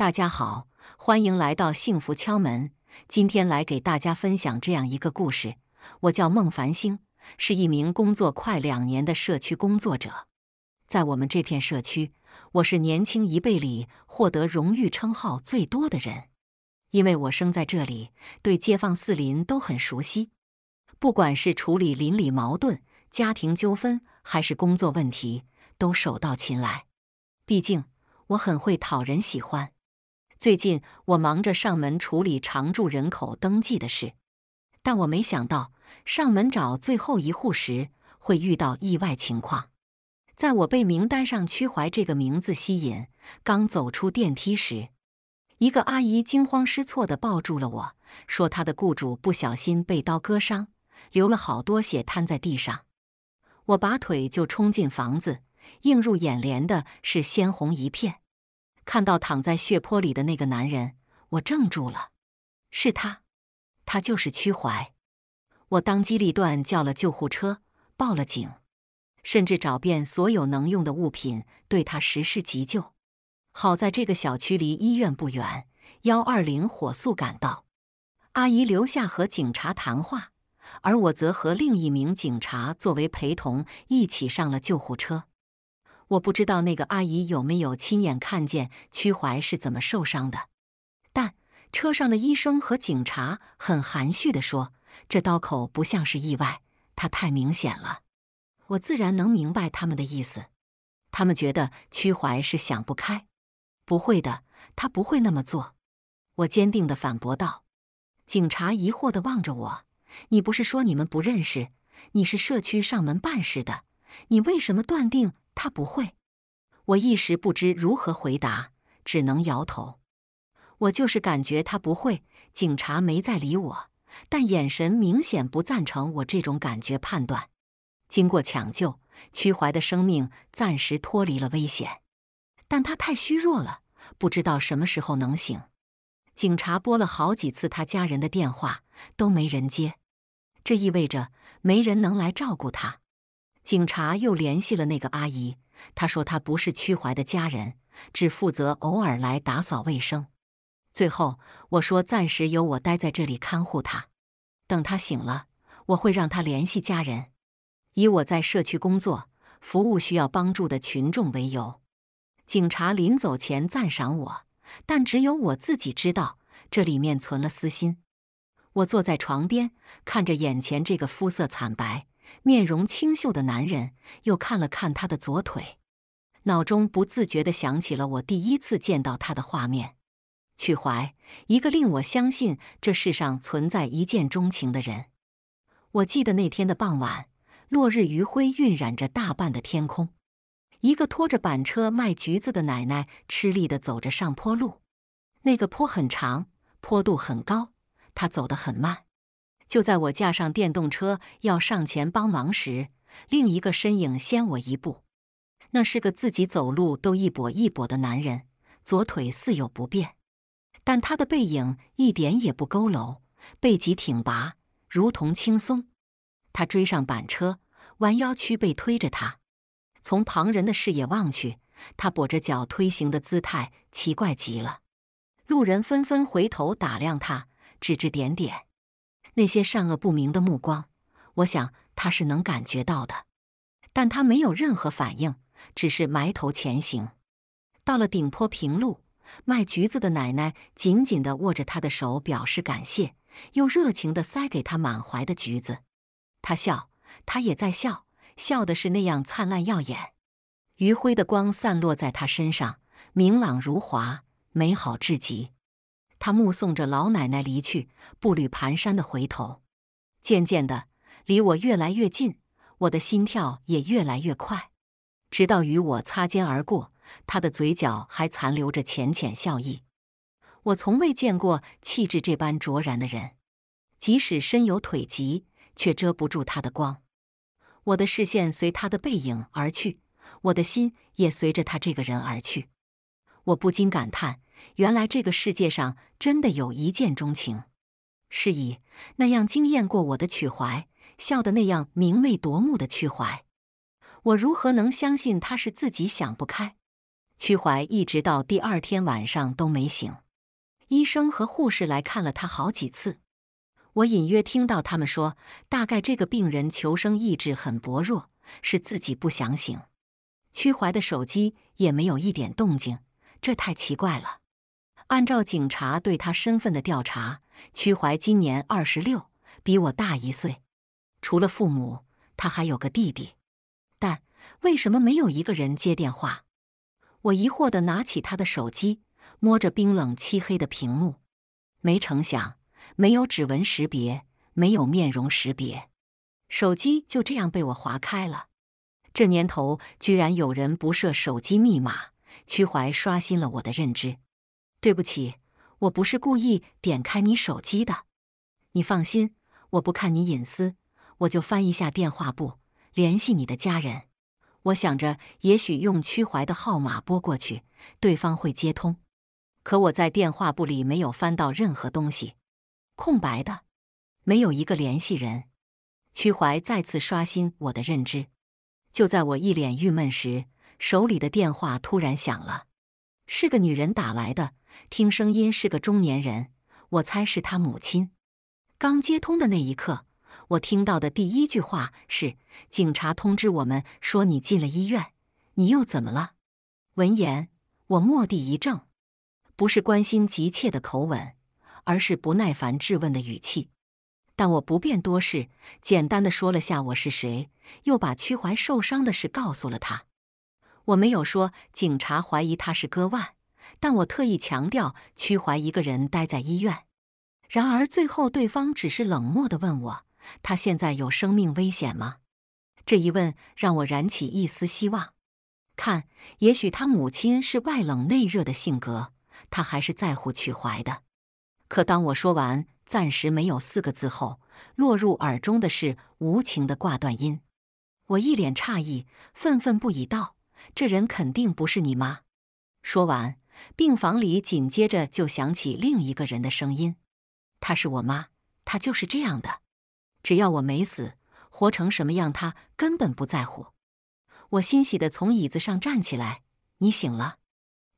大家好，欢迎来到幸福敲门。今天来给大家分享这样一个故事。我叫孟繁星，是一名工作快两年的社区工作者。在我们这片社区，我是年轻一辈里获得荣誉称号最多的人。因为我生在这里，对街坊四邻都很熟悉。不管是处理邻里矛盾、家庭纠纷，还是工作问题，都手到擒来。毕竟我很会讨人喜欢。最近我忙着上门处理常住人口登记的事，但我没想到上门找最后一户时会遇到意外情况。在我被名单上屈怀这个名字吸引，刚走出电梯时，一个阿姨惊慌失措地抱住了我，说她的雇主不小心被刀割伤，流了好多血，瘫在地上。我拔腿就冲进房子，映入眼帘的是鲜红一片。看到躺在血泊里的那个男人，我怔住了。是他，他就是屈怀。我当机立断叫了救护车，报了警，甚至找遍所有能用的物品对他实施急救。好在这个小区离医院不远，幺二零火速赶到。阿姨留下和警察谈话，而我则和另一名警察作为陪同一起上了救护车。我不知道那个阿姨有没有亲眼看见屈怀是怎么受伤的，但车上的医生和警察很含蓄的说：“这刀口不像是意外，它太明显了。”我自然能明白他们的意思，他们觉得屈怀是想不开。不会的，他不会那么做。我坚定的反驳道。警察疑惑的望着我：“你不是说你们不认识？你是社区上门办事的，你为什么断定？”他不会，我一时不知如何回答，只能摇头。我就是感觉他不会。警察没再理我，但眼神明显不赞成我这种感觉判断。经过抢救，屈怀的生命暂时脱离了危险，但他太虚弱了，不知道什么时候能醒。警察拨了好几次他家人的电话，都没人接，这意味着没人能来照顾他。警察又联系了那个阿姨，她说她不是屈怀的家人，只负责偶尔来打扫卫生。最后我说，暂时由我待在这里看护他，等他醒了，我会让他联系家人，以我在社区工作，服务需要帮助的群众为由。警察临走前赞赏我，但只有我自己知道这里面存了私心。我坐在床边，看着眼前这个肤色惨白。面容清秀的男人又看了看他的左腿，脑中不自觉地想起了我第一次见到他的画面。曲怀，一个令我相信这世上存在一见钟情的人。我记得那天的傍晚，落日余晖晕染着大半的天空，一个拖着板车卖橘子的奶奶吃力地走着上坡路。那个坡很长，坡度很高，她走得很慢。就在我架上电动车要上前帮忙时，另一个身影先我一步。那是个自己走路都一跛一跛的男人，左腿似有不便，但他的背影一点也不佝偻，背脊挺拔，如同轻松。他追上板车，弯腰屈背推着他。从旁人的视野望去，他跛着脚推行的姿态奇怪极了。路人纷纷回头打量他，指指点点。那些善恶不明的目光，我想他是能感觉到的，但他没有任何反应，只是埋头前行。到了顶坡平路，卖橘子的奶奶紧紧地握着他的手，表示感谢，又热情地塞给他满怀的橘子。他笑，他也在笑，笑的是那样灿烂耀眼。余晖的光散落在他身上，明朗如华，美好至极。他目送着老奶奶离去，步履蹒跚的回头，渐渐的离我越来越近，我的心跳也越来越快，直到与我擦肩而过，他的嘴角还残留着浅浅笑意。我从未见过气质这般卓然的人，即使身有腿疾，却遮不住他的光。我的视线随他的背影而去，我的心也随着他这个人而去。我不禁感叹。原来这个世界上真的有一见钟情，是以那样惊艳过我的曲怀，笑得那样明媚夺目的曲怀，我如何能相信他是自己想不开？曲怀一直到第二天晚上都没醒，医生和护士来看了他好几次，我隐约听到他们说，大概这个病人求生意志很薄弱，是自己不想醒。曲怀的手机也没有一点动静，这太奇怪了。按照警察对他身份的调查，屈怀今年二十六，比我大一岁。除了父母，他还有个弟弟。但为什么没有一个人接电话？我疑惑地拿起他的手机，摸着冰冷漆黑的屏幕，没成想，没有指纹识别，没有面容识别，手机就这样被我划开了。这年头，居然有人不设手机密码，屈怀刷新了我的认知。对不起，我不是故意点开你手机的。你放心，我不看你隐私，我就翻一下电话簿联系你的家人。我想着，也许用屈怀的号码拨过去，对方会接通。可我在电话簿里没有翻到任何东西，空白的，没有一个联系人。屈怀再次刷新我的认知。就在我一脸郁闷时，手里的电话突然响了。是个女人打来的，听声音是个中年人，我猜是她母亲。刚接通的那一刻，我听到的第一句话是：“警察通知我们说你进了医院，你又怎么了？”闻言，我蓦地一怔，不是关心急切的口吻，而是不耐烦质问的语气。但我不便多事，简单的说了下我是谁，又把屈怀受伤的事告诉了他。我没有说警察怀疑他是割腕，但我特意强调曲怀一个人待在医院。然而最后，对方只是冷漠地问我：“他现在有生命危险吗？”这一问让我燃起一丝希望。看，也许他母亲是外冷内热的性格，他还是在乎曲怀的。可当我说完“暂时没有”四个字后，落入耳中的是无情的挂断音。我一脸诧异，愤愤不已道。这人肯定不是你妈。说完，病房里紧接着就响起另一个人的声音：“她是我妈，她就是这样的。只要我没死，活成什么样她根本不在乎。”我欣喜地从椅子上站起来：“你醒了。”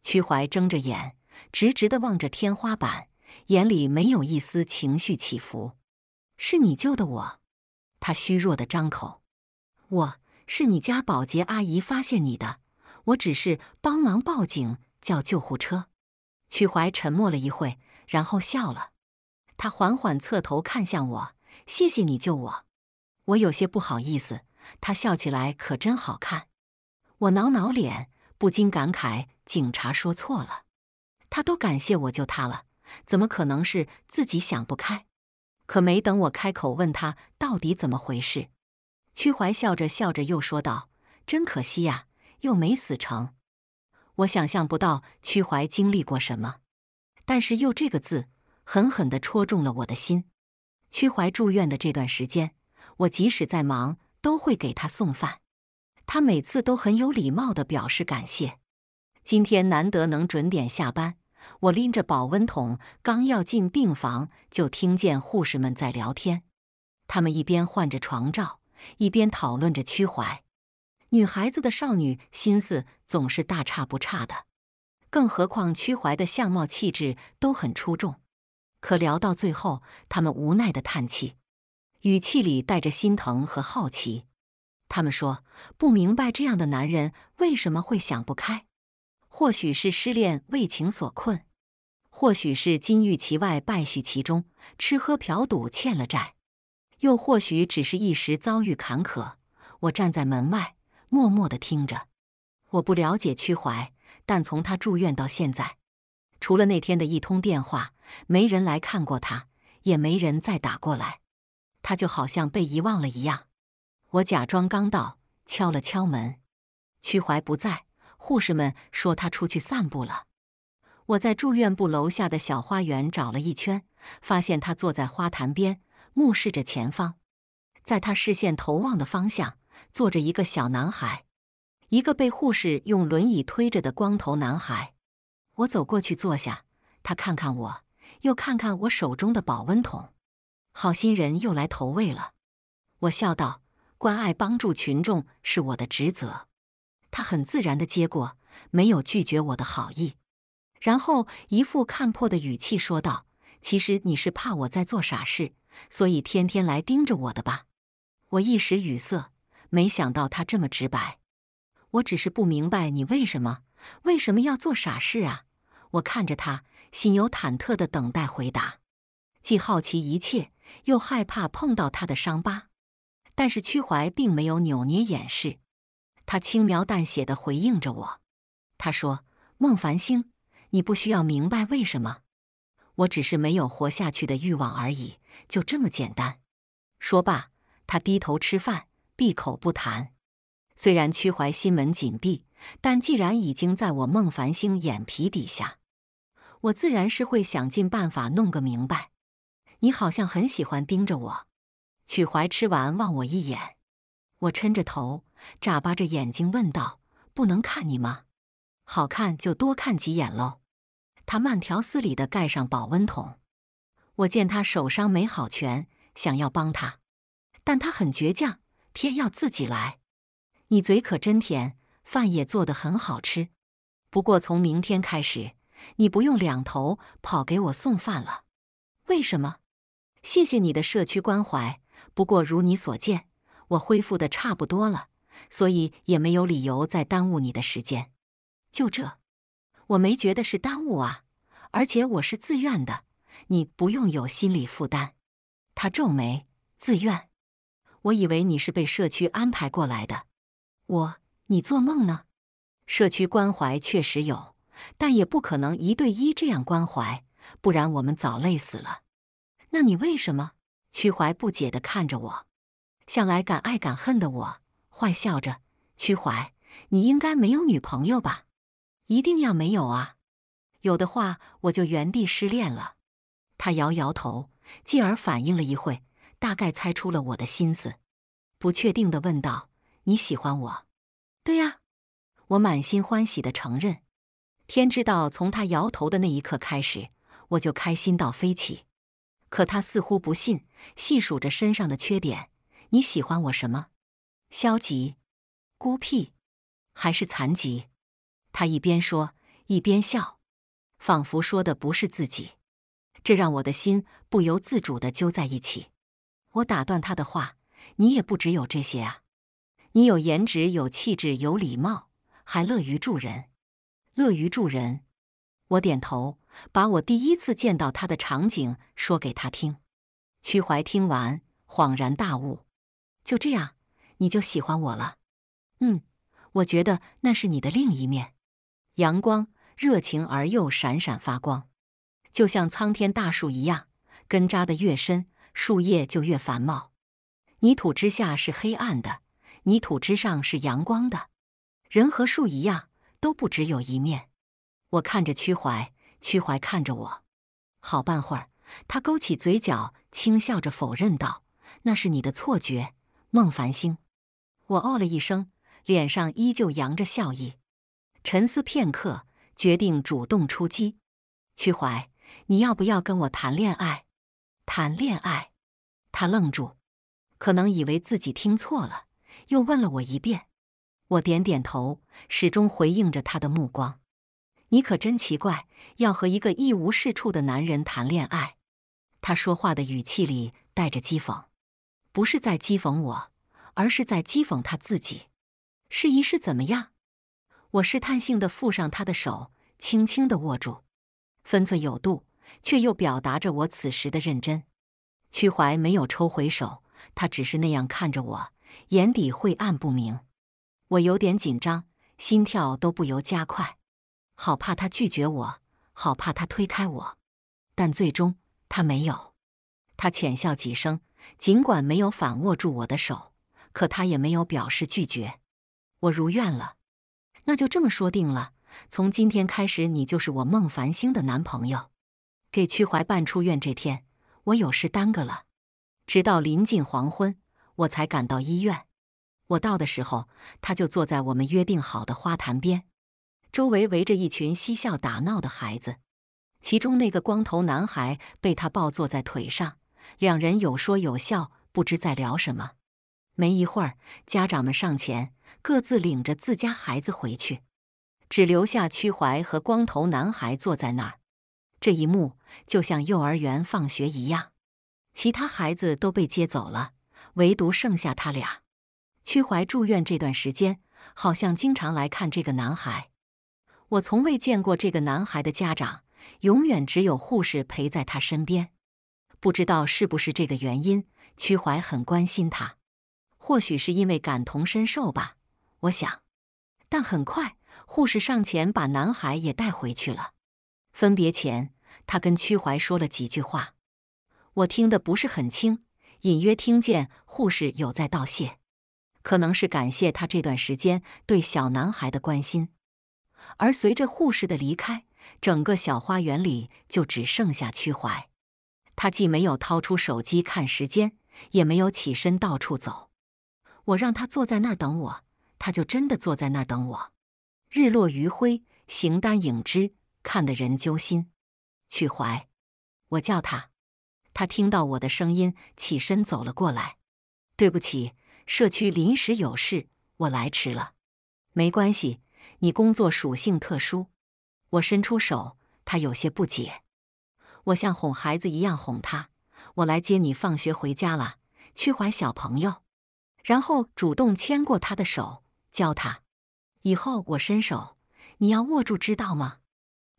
屈怀睁着眼，直直地望着天花板，眼里没有一丝情绪起伏。“是你救的我。”他虚弱的张口：“我。”是你家保洁阿姨发现你的，我只是帮忙报警叫救护车。曲怀沉默了一会，然后笑了。他缓缓侧头看向我，谢谢你救我。我有些不好意思。他笑起来可真好看。我挠挠脸，不禁感慨：警察说错了。他都感谢我救他了，怎么可能是自己想不开？可没等我开口问他到底怎么回事。屈怀笑着笑着又说道：“真可惜呀，又没死成。”我想象不到屈怀经历过什么，但是又这个字狠狠地戳中了我的心。屈怀住院的这段时间，我即使再忙都会给他送饭，他每次都很有礼貌地表示感谢。今天难得能准点下班，我拎着保温桶刚要进病房，就听见护士们在聊天，他们一边换着床罩。一边讨论着屈怀，女孩子的少女心思总是大差不差的，更何况屈怀的相貌气质都很出众。可聊到最后，他们无奈的叹气，语气里带着心疼和好奇。他们说不明白这样的男人为什么会想不开，或许是失恋为情所困，或许是金玉其外败絮其中，吃喝嫖赌欠了债。又或许只是一时遭遇坎坷。我站在门外，默默的听着。我不了解屈怀，但从他住院到现在，除了那天的一通电话，没人来看过他，也没人再打过来。他就好像被遗忘了一样。我假装刚到，敲了敲门。屈怀不在，护士们说他出去散步了。我在住院部楼下的小花园找了一圈，发现他坐在花坛边。目视着前方，在他视线投望的方向，坐着一个小男孩，一个被护士用轮椅推着的光头男孩。我走过去坐下，他看看我，又看看我手中的保温桶。好心人又来投喂了，我笑道：“关爱帮助群众是我的职责。”他很自然的接过，没有拒绝我的好意，然后一副看破的语气说道：“其实你是怕我在做傻事。”所以天天来盯着我的吧，我一时语塞，没想到他这么直白。我只是不明白你为什么，为什么要做傻事啊？我看着他，心有忐忑的等待回答，既好奇一切，又害怕碰到他的伤疤。但是屈怀并没有扭捏掩饰，他轻描淡写的回应着我。他说：“孟繁星，你不需要明白为什么，我只是没有活下去的欲望而已。”就这么简单。说罢，他低头吃饭，闭口不谈。虽然屈怀心门紧闭，但既然已经在我孟繁星眼皮底下，我自然是会想尽办法弄个明白。你好像很喜欢盯着我。曲怀吃完望我一眼，我抻着头，眨巴着眼睛问道：“不能看你吗？好看就多看几眼喽。”他慢条斯理地盖上保温桶。我见他手伤没好全，想要帮他，但他很倔强，偏要自己来。你嘴可真甜，饭也做得很好吃。不过从明天开始，你不用两头跑给我送饭了。为什么？谢谢你的社区关怀。不过如你所见，我恢复的差不多了，所以也没有理由再耽误你的时间。就这，我没觉得是耽误啊，而且我是自愿的。你不用有心理负担，他皱眉，自愿。我以为你是被社区安排过来的，我，你做梦呢？社区关怀确实有，但也不可能一对一这样关怀，不然我们早累死了。那你为什么？屈怀不解的看着我，向来敢爱敢恨的我，坏笑着。屈怀，你应该没有女朋友吧？一定要没有啊，有的话我就原地失恋了。他摇摇头，继而反应了一会，大概猜出了我的心思，不确定地问道：“你喜欢我？”“对呀。”我满心欢喜地承认。天知道，从他摇头的那一刻开始，我就开心到飞起。可他似乎不信，细数着身上的缺点：“你喜欢我什么？消极、孤僻，还是残疾？”他一边说一边笑，仿佛说的不是自己。这让我的心不由自主地揪在一起。我打断他的话：“你也不只有这些啊，你有颜值，有气质，有礼貌，还乐于助人。”乐于助人。我点头，把我第一次见到他的场景说给他听。曲怀听完，恍然大悟：“就这样，你就喜欢我了？”嗯，我觉得那是你的另一面，阳光、热情而又闪闪发光。就像苍天大树一样，根扎得越深，树叶就越繁茂。泥土之下是黑暗的，泥土之上是阳光的。人和树一样，都不只有一面。我看着屈怀，屈怀看着我，好半会儿，他勾起嘴角，轻笑着否认道：“那是你的错觉，孟繁星。”我哦了一声，脸上依旧扬着笑意，沉思片刻，决定主动出击，屈怀。你要不要跟我谈恋爱？谈恋爱？他愣住，可能以为自己听错了，又问了我一遍。我点点头，始终回应着他的目光。你可真奇怪，要和一个一无是处的男人谈恋爱。他说话的语气里带着讥讽，不是在讥讽我，而是在讥讽他自己。试一试怎么样？我试探性的附上他的手，轻轻的握住。分寸有度，却又表达着我此时的认真。屈怀没有抽回手，他只是那样看着我，眼底晦暗不明。我有点紧张，心跳都不由加快，好怕他拒绝我，好怕他推开我。但最终，他没有。他浅笑几声，尽管没有反握住我的手，可他也没有表示拒绝。我如愿了，那就这么说定了。从今天开始，你就是我孟繁星的男朋友。给屈怀办出院这天，我有事耽搁了，直到临近黄昏，我才赶到医院。我到的时候，他就坐在我们约定好的花坛边，周围围着一群嬉笑打闹的孩子。其中那个光头男孩被他抱坐在腿上，两人有说有笑，不知在聊什么。没一会儿，家长们上前，各自领着自家孩子回去。只留下屈怀和光头男孩坐在那儿，这一幕就像幼儿园放学一样，其他孩子都被接走了，唯独剩下他俩。屈怀住院这段时间，好像经常来看这个男孩。我从未见过这个男孩的家长，永远只有护士陪在他身边。不知道是不是这个原因，屈怀很关心他，或许是因为感同身受吧，我想。但很快。护士上前把男孩也带回去了。分别前，他跟屈怀说了几句话，我听得不是很清，隐约听见护士有在道谢，可能是感谢他这段时间对小男孩的关心。而随着护士的离开，整个小花园里就只剩下屈怀。他既没有掏出手机看时间，也没有起身到处走。我让他坐在那儿等我，他就真的坐在那儿等我。日落余晖，形单影只，看得人揪心。曲怀，我叫他，他听到我的声音，起身走了过来。对不起，社区临时有事，我来迟了。没关系，你工作属性特殊。我伸出手，他有些不解。我像哄孩子一样哄他，我来接你放学回家了，曲怀小朋友。然后主动牵过他的手，教他。以后我伸手，你要握住，知道吗？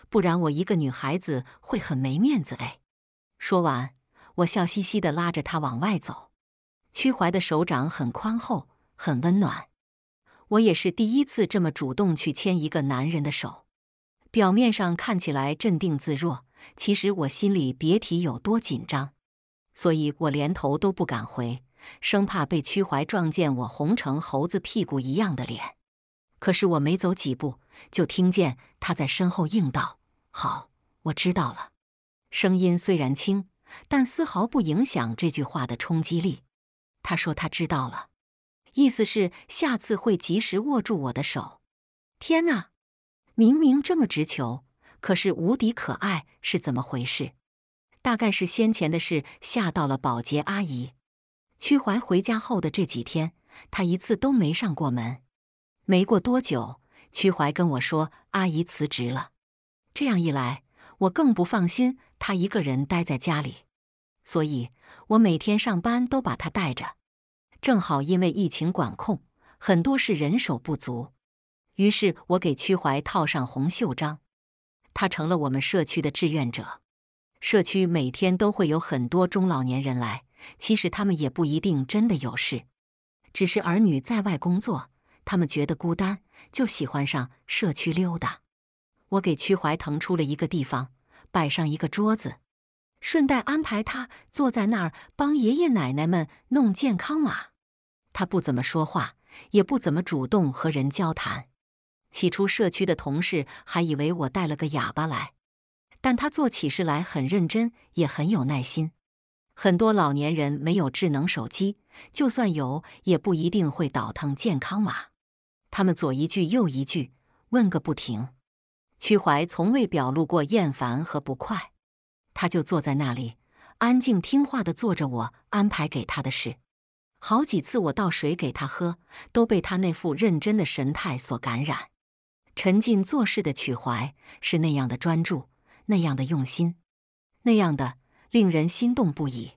不然我一个女孩子会很没面子哎。说完，我笑嘻嘻地拉着她往外走。屈怀的手掌很宽厚，很温暖。我也是第一次这么主动去牵一个男人的手。表面上看起来镇定自若，其实我心里别提有多紧张。所以我连头都不敢回，生怕被屈怀撞见我红成猴子屁股一样的脸。可是我没走几步，就听见他在身后应道：“好，我知道了。”声音虽然轻，但丝毫不影响这句话的冲击力。他说他知道了，意思是下次会及时握住我的手。天哪，明明这么直球，可是无敌可爱是怎么回事？大概是先前的事吓到了保洁阿姨。屈怀回家后的这几天，他一次都没上过门。没过多久，屈怀跟我说：“阿姨辞职了。”这样一来，我更不放心她一个人待在家里，所以我每天上班都把她带着。正好因为疫情管控，很多是人手不足，于是我给屈怀套上红袖章，他成了我们社区的志愿者。社区每天都会有很多中老年人来，其实他们也不一定真的有事，只是儿女在外工作。他们觉得孤单，就喜欢上社区溜达。我给屈怀腾出了一个地方，摆上一个桌子，顺带安排他坐在那儿帮爷爷奶奶们弄健康码。他不怎么说话，也不怎么主动和人交谈。起初，社区的同事还以为我带了个哑巴来，但他做起事来很认真，也很有耐心。很多老年人没有智能手机，就算有，也不一定会倒腾健康码。他们左一句右一句问个不停，曲怀从未表露过厌烦和不快，他就坐在那里安静听话的做着我安排给他的事。好几次我倒水给他喝，都被他那副认真的神态所感染。沉浸做事的曲怀是那样的专注，那样的用心，那样的令人心动不已。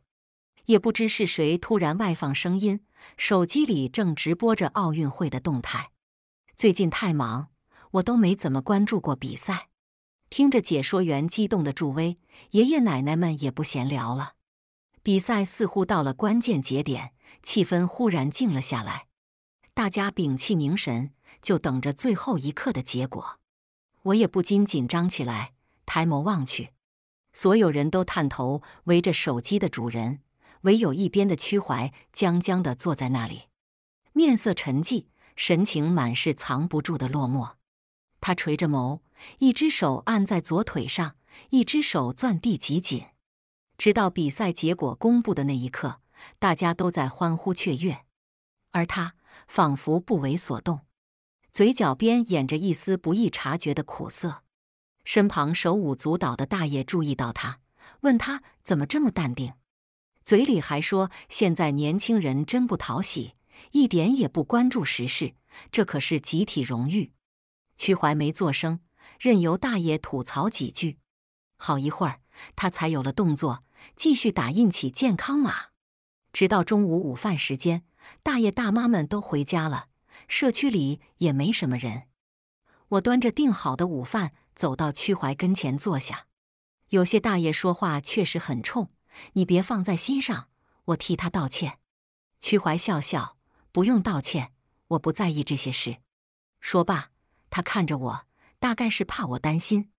也不知是谁突然外放声音，手机里正直播着奥运会的动态。最近太忙，我都没怎么关注过比赛。听着解说员激动的助威，爷爷奶奶们也不闲聊了。比赛似乎到了关键节点，气氛忽然静了下来，大家屏气凝神，就等着最后一刻的结果。我也不禁紧张起来，抬眸望去，所有人都探头围着手机的主人，唯有一边的屈怀僵僵的坐在那里，面色沉寂。神情满是藏不住的落寞，他垂着眸，一只手按在左腿上，一只手攥地极紧。直到比赛结果公布的那一刻，大家都在欢呼雀跃，而他仿佛不为所动，嘴角边掩着一丝不易察觉的苦涩。身旁手舞足蹈的大爷注意到他，问他怎么这么淡定，嘴里还说现在年轻人真不讨喜。一点也不关注时事，这可是集体荣誉。屈怀没作声，任由大爷吐槽几句。好一会儿，他才有了动作，继续打印起健康码。直到中午午饭时间，大爷大妈们都回家了，社区里也没什么人。我端着订好的午饭走到屈怀跟前坐下。有些大爷说话确实很冲，你别放在心上，我替他道歉。屈怀笑笑。不用道歉，我不在意这些事。说罢，他看着我，大概是怕我担心。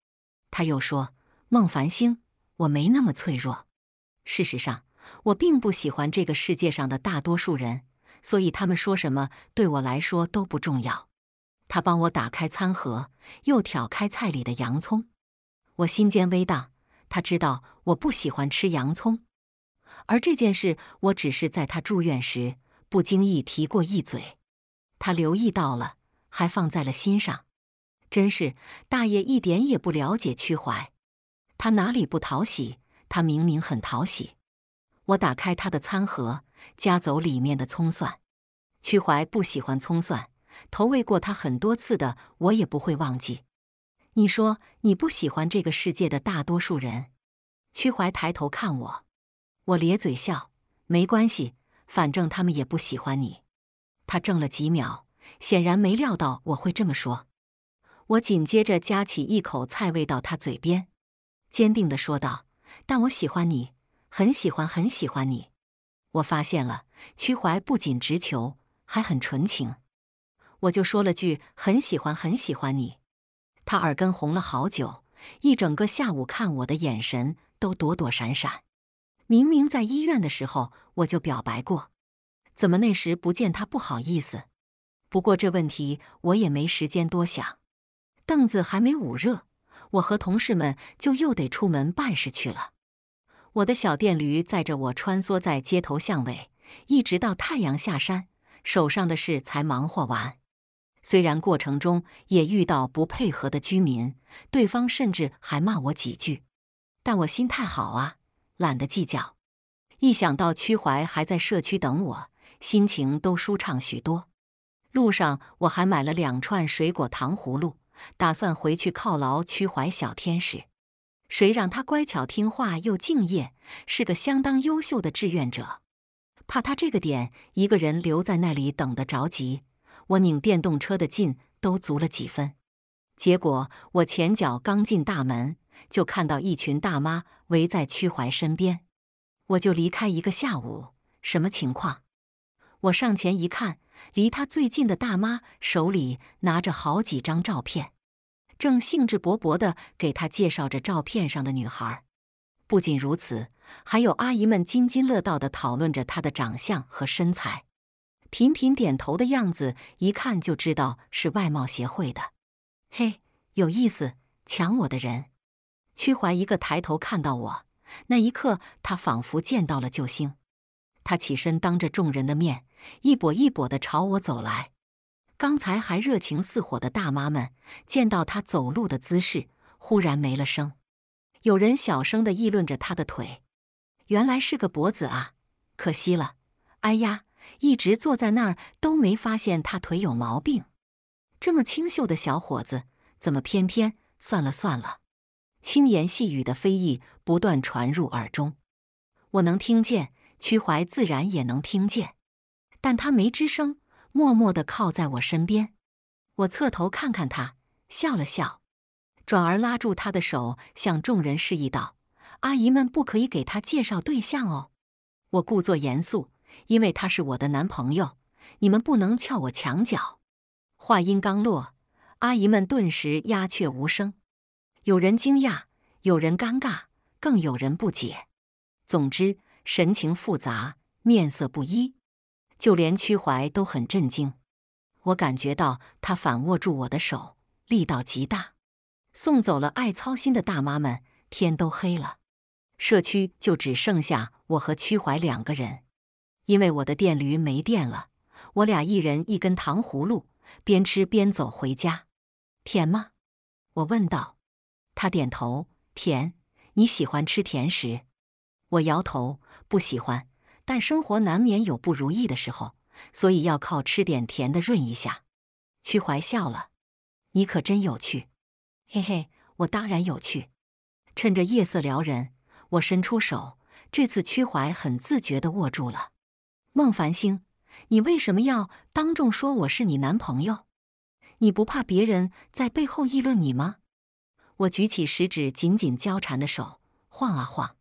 他又说：“孟繁星，我没那么脆弱。事实上，我并不喜欢这个世界上的大多数人，所以他们说什么对我来说都不重要。”他帮我打开餐盒，又挑开菜里的洋葱。我心尖微荡，他知道我不喜欢吃洋葱，而这件事我只是在他住院时。不经意提过一嘴，他留意到了，还放在了心上。真是大爷一点也不了解屈怀，他哪里不讨喜？他明明很讨喜。我打开他的餐盒，夹走里面的葱蒜。屈怀不喜欢葱蒜，投喂过他很多次的，我也不会忘记。你说你不喜欢这个世界的大多数人。屈怀抬头看我，我咧嘴笑，没关系。反正他们也不喜欢你，他怔了几秒，显然没料到我会这么说。我紧接着夹起一口菜喂到他嘴边，坚定地说道：“但我喜欢你，很喜欢，很喜欢你。”我发现了，屈怀不仅直球，还很纯情。我就说了句“很喜欢，很喜欢你”，他耳根红了好久，一整个下午看我的眼神都躲躲闪闪。明明在医院的时候我就表白过，怎么那时不见他不好意思？不过这问题我也没时间多想。凳子还没捂热，我和同事们就又得出门办事去了。我的小电驴载着我穿梭在街头巷尾，一直到太阳下山，手上的事才忙活完。虽然过程中也遇到不配合的居民，对方甚至还骂我几句，但我心态好啊。懒得计较，一想到屈怀还在社区等我，心情都舒畅许多。路上我还买了两串水果糖葫芦，打算回去犒劳屈怀小天使。谁让他乖巧听话又敬业，是个相当优秀的志愿者。怕他这个点一个人留在那里等得着急，我拧电动车的劲都足了几分。结果我前脚刚进大门。就看到一群大妈围在屈怀身边，我就离开一个下午，什么情况？我上前一看，离他最近的大妈手里拿着好几张照片，正兴致勃勃地给他介绍着照片上的女孩。不仅如此，还有阿姨们津津乐道地讨论着她的长相和身材，频频点头的样子，一看就知道是外貌协会的。嘿，有意思，抢我的人！屈怀一个抬头看到我，那一刻他仿佛见到了救星。他起身，当着众人的面一跛一跛地朝我走来。刚才还热情似火的大妈们，见到他走路的姿势，忽然没了声。有人小声地议论着他的腿：“原来是个跛子啊，可惜了。”“哎呀，一直坐在那儿都没发现他腿有毛病。”“这么清秀的小伙子，怎么偏偏……算了算了。”轻言细语的非议不断传入耳中，我能听见，屈怀自然也能听见，但他没吱声，默默的靠在我身边。我侧头看看他，笑了笑，转而拉住他的手，向众人示意道：“阿姨们，不可以给他介绍对象哦。”我故作严肃，因为他是我的男朋友，你们不能撬我墙角。话音刚落，阿姨们顿时鸦雀无声。有人惊讶，有人尴尬，更有人不解。总之，神情复杂，面色不一。就连屈怀都很震惊。我感觉到他反握住我的手，力道极大。送走了爱操心的大妈们，天都黑了，社区就只剩下我和屈怀两个人。因为我的电驴没电了，我俩一人一根糖葫芦，边吃边走回家。甜吗？我问道。他点头，甜，你喜欢吃甜食？我摇头，不喜欢。但生活难免有不如意的时候，所以要靠吃点甜的润一下。屈怀笑了，你可真有趣，嘿嘿，我当然有趣。趁着夜色撩人，我伸出手，这次屈怀很自觉的握住了。孟繁星，你为什么要当众说我是你男朋友？你不怕别人在背后议论你吗？我举起食指紧紧交缠的手，晃啊晃。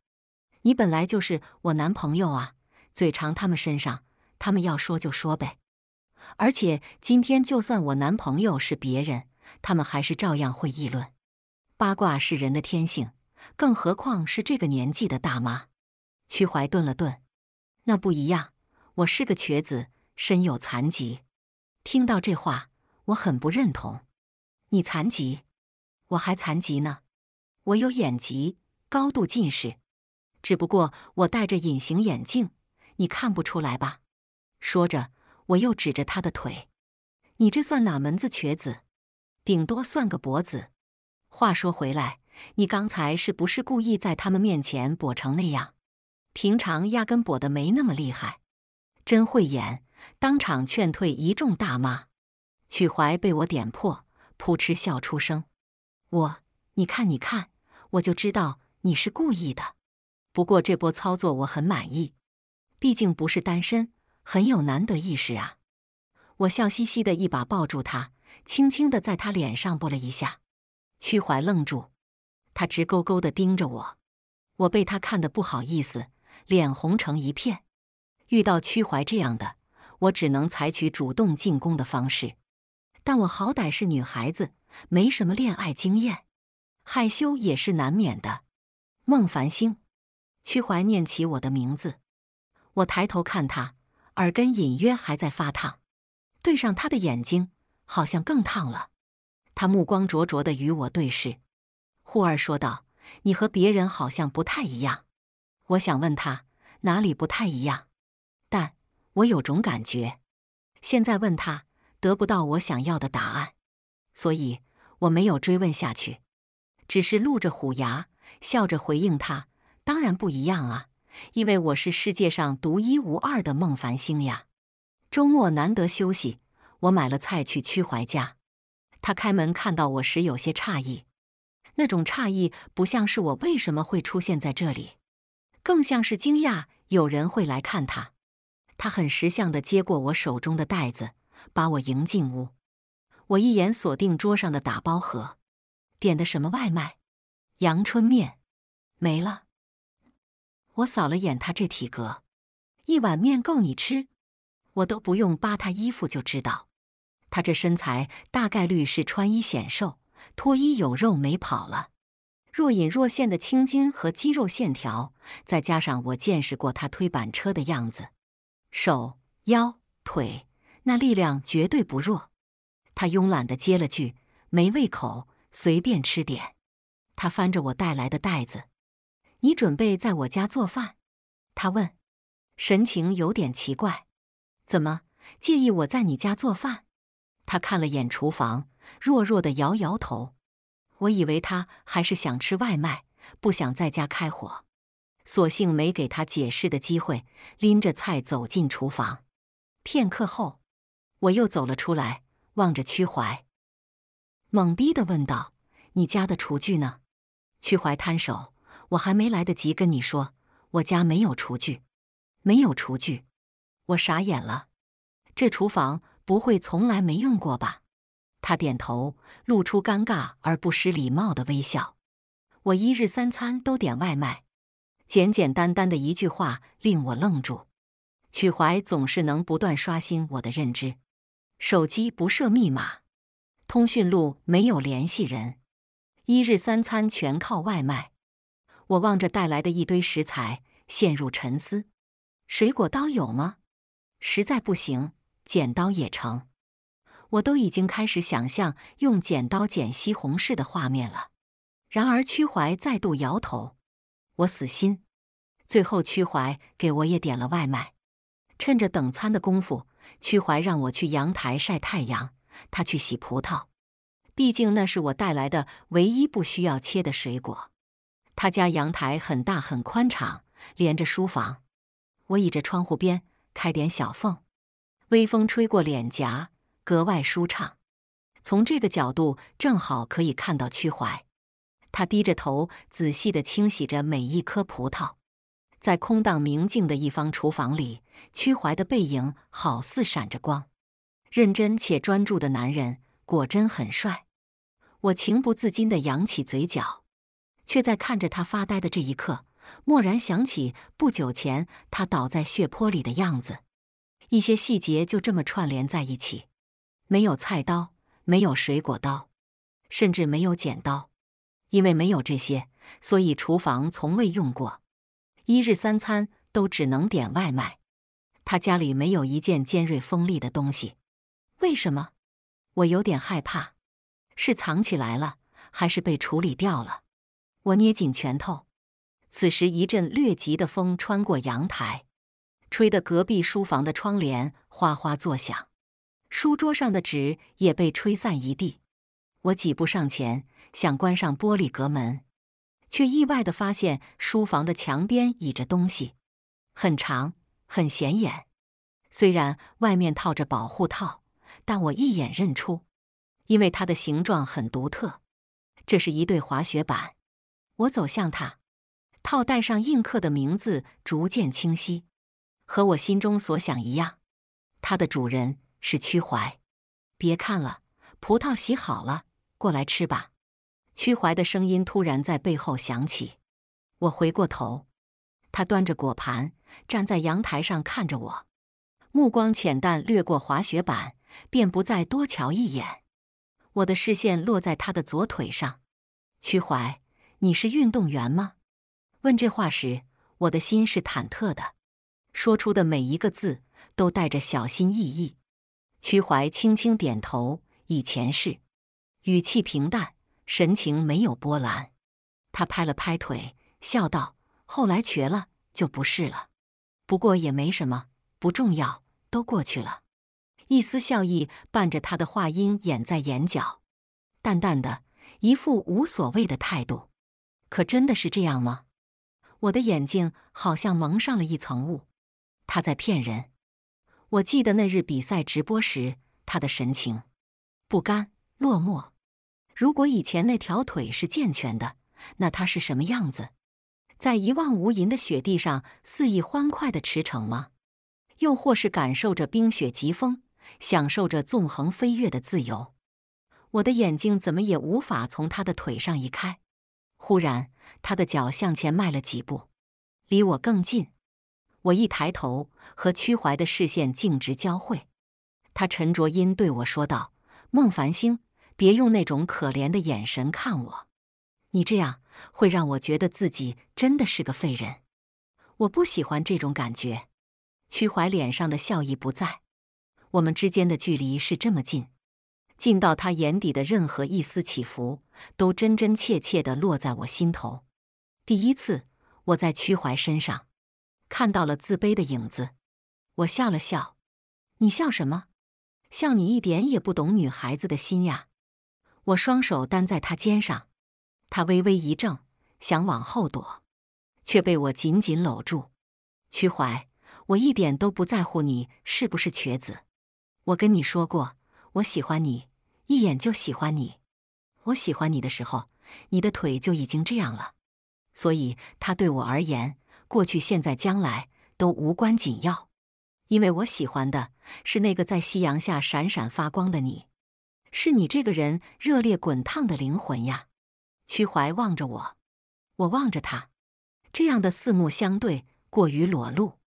你本来就是我男朋友啊！嘴长他们身上，他们要说就说呗。而且今天就算我男朋友是别人，他们还是照样会议论。八卦是人的天性，更何况是这个年纪的大妈。屈怀顿了顿，那不一样，我是个瘸子，身有残疾。听到这话，我很不认同。你残疾？我还残疾呢，我有眼疾，高度近视，只不过我戴着隐形眼镜，你看不出来吧？说着，我又指着他的腿：“你这算哪门子瘸子？顶多算个跛子。”话说回来，你刚才是不是故意在他们面前跛成那样？平常压根跛的没那么厉害。真会演，当场劝退一众大妈。曲怀被我点破，扑哧笑出声。我，你看，你看，我就知道你是故意的。不过这波操作我很满意，毕竟不是单身，很有难得意识啊。我笑嘻嘻的一把抱住他，轻轻的在他脸上啵了一下。屈怀愣住，他直勾勾的盯着我，我被他看得不好意思，脸红成一片。遇到屈怀这样的，我只能采取主动进攻的方式。但我好歹是女孩子。没什么恋爱经验，害羞也是难免的。孟繁星，屈怀念起我的名字，我抬头看他，耳根隐约还在发烫，对上他的眼睛，好像更烫了。他目光灼灼的与我对视，忽而说道：“你和别人好像不太一样。”我想问他哪里不太一样，但我有种感觉，现在问他得不到我想要的答案。所以，我没有追问下去，只是露着虎牙笑着回应他：“当然不一样啊，因为我是世界上独一无二的孟繁星呀。”周末难得休息，我买了菜去屈怀家。他开门看到我时有些诧异，那种诧异不像是我为什么会出现在这里，更像是惊讶有人会来看他。他很识相地接过我手中的袋子，把我迎进屋。我一眼锁定桌上的打包盒，点的什么外卖？阳春面没了。我扫了眼他这体格，一碗面够你吃？我都不用扒他衣服就知道，他这身材大概率是穿衣显瘦，脱衣有肉没跑了。若隐若现的青筋和肌肉线条，再加上我见识过他推板车的样子，手、腰、腿，那力量绝对不弱。他慵懒的接了句：“没胃口，随便吃点。”他翻着我带来的袋子，“你准备在我家做饭？”他问，神情有点奇怪，“怎么介意我在你家做饭？”他看了眼厨房，弱弱的摇摇头。我以为他还是想吃外卖，不想在家开火，索性没给他解释的机会，拎着菜走进厨房。片刻后，我又走了出来。望着屈怀，懵逼的问道：“你家的厨具呢？”屈怀摊手：“我还没来得及跟你说，我家没有厨具，没有厨具。”我傻眼了，这厨房不会从来没用过吧？他点头，露出尴尬而不失礼貌的微笑。我一日三餐都点外卖，简简单单的一句话令我愣住。曲怀总是能不断刷新我的认知。手机不设密码，通讯录没有联系人，一日三餐全靠外卖。我望着带来的一堆食材，陷入沉思：水果刀有吗？实在不行，剪刀也成。我都已经开始想象用剪刀剪西红柿的画面了。然而屈怀再度摇头，我死心。最后屈怀给我也点了外卖，趁着等餐的功夫。屈怀让我去阳台晒太阳，他去洗葡萄。毕竟那是我带来的唯一不需要切的水果。他家阳台很大很宽敞，连着书房。我倚着窗户边，开点小缝，微风吹过脸颊，格外舒畅。从这个角度，正好可以看到屈怀。他低着头，仔细的清洗着每一颗葡萄。在空荡明净的一方厨房里。屈怀的背影好似闪着光，认真且专注的男人果真很帅。我情不自禁地扬起嘴角，却在看着他发呆的这一刻，蓦然想起不久前他倒在血泊里的样子。一些细节就这么串联在一起：没有菜刀，没有水果刀，甚至没有剪刀，因为没有这些，所以厨房从未用过，一日三餐都只能点外卖。他家里没有一件尖锐锋利的东西，为什么？我有点害怕，是藏起来了，还是被处理掉了？我捏紧拳头。此时，一阵略急的风穿过阳台，吹得隔壁书房的窗帘哗哗作响，书桌上的纸也被吹散一地。我几步上前，想关上玻璃隔门，却意外的发现书房的墙边倚着东西，很长。很显眼，虽然外面套着保护套，但我一眼认出，因为它的形状很独特。这是一对滑雪板。我走向它，套带上印刻的名字逐渐清晰，和我心中所想一样，它的主人是屈怀。别看了，葡萄洗好了，过来吃吧。屈怀的声音突然在背后响起，我回过头，他端着果盘。站在阳台上看着我，目光浅淡，掠过滑雪板，便不再多瞧一眼。我的视线落在他的左腿上。屈怀，你是运动员吗？问这话时，我的心是忐忑的，说出的每一个字都带着小心翼翼。屈怀轻轻点头，以前是，语气平淡，神情没有波澜。他拍了拍腿，笑道：“后来瘸了，就不是了。”不过也没什么，不重要，都过去了。一丝笑意伴着他的话音掩在眼角，淡淡的，一副无所谓的态度。可真的是这样吗？我的眼睛好像蒙上了一层雾。他在骗人。我记得那日比赛直播时，他的神情不甘、落寞。如果以前那条腿是健全的，那他是什么样子？在一望无垠的雪地上肆意欢快的驰骋吗？又或是感受着冰雪疾风，享受着纵横飞跃的自由？我的眼睛怎么也无法从他的腿上移开。忽然，他的脚向前迈了几步，离我更近。我一抬头，和屈怀的视线径直交汇。他沉着音对我说道：“孟繁星，别用那种可怜的眼神看我。”你这样会让我觉得自己真的是个废人，我不喜欢这种感觉。屈怀脸上的笑意不在，我们之间的距离是这么近，近到他眼底的任何一丝起伏都真真切切的落在我心头。第一次，我在屈怀身上看到了自卑的影子。我笑了笑，你笑什么？笑你一点也不懂女孩子的心呀！我双手担在他肩上。他微微一怔，想往后躲，却被我紧紧搂住。屈怀，我一点都不在乎你是不是瘸子。我跟你说过，我喜欢你，一眼就喜欢你。我喜欢你的时候，你的腿就已经这样了，所以他对我而言，过去、现在、将来都无关紧要。因为我喜欢的是那个在夕阳下闪闪发光的你，是你这个人热烈滚烫的灵魂呀。屈怀望着我，我望着他，这样的四目相对过于裸露，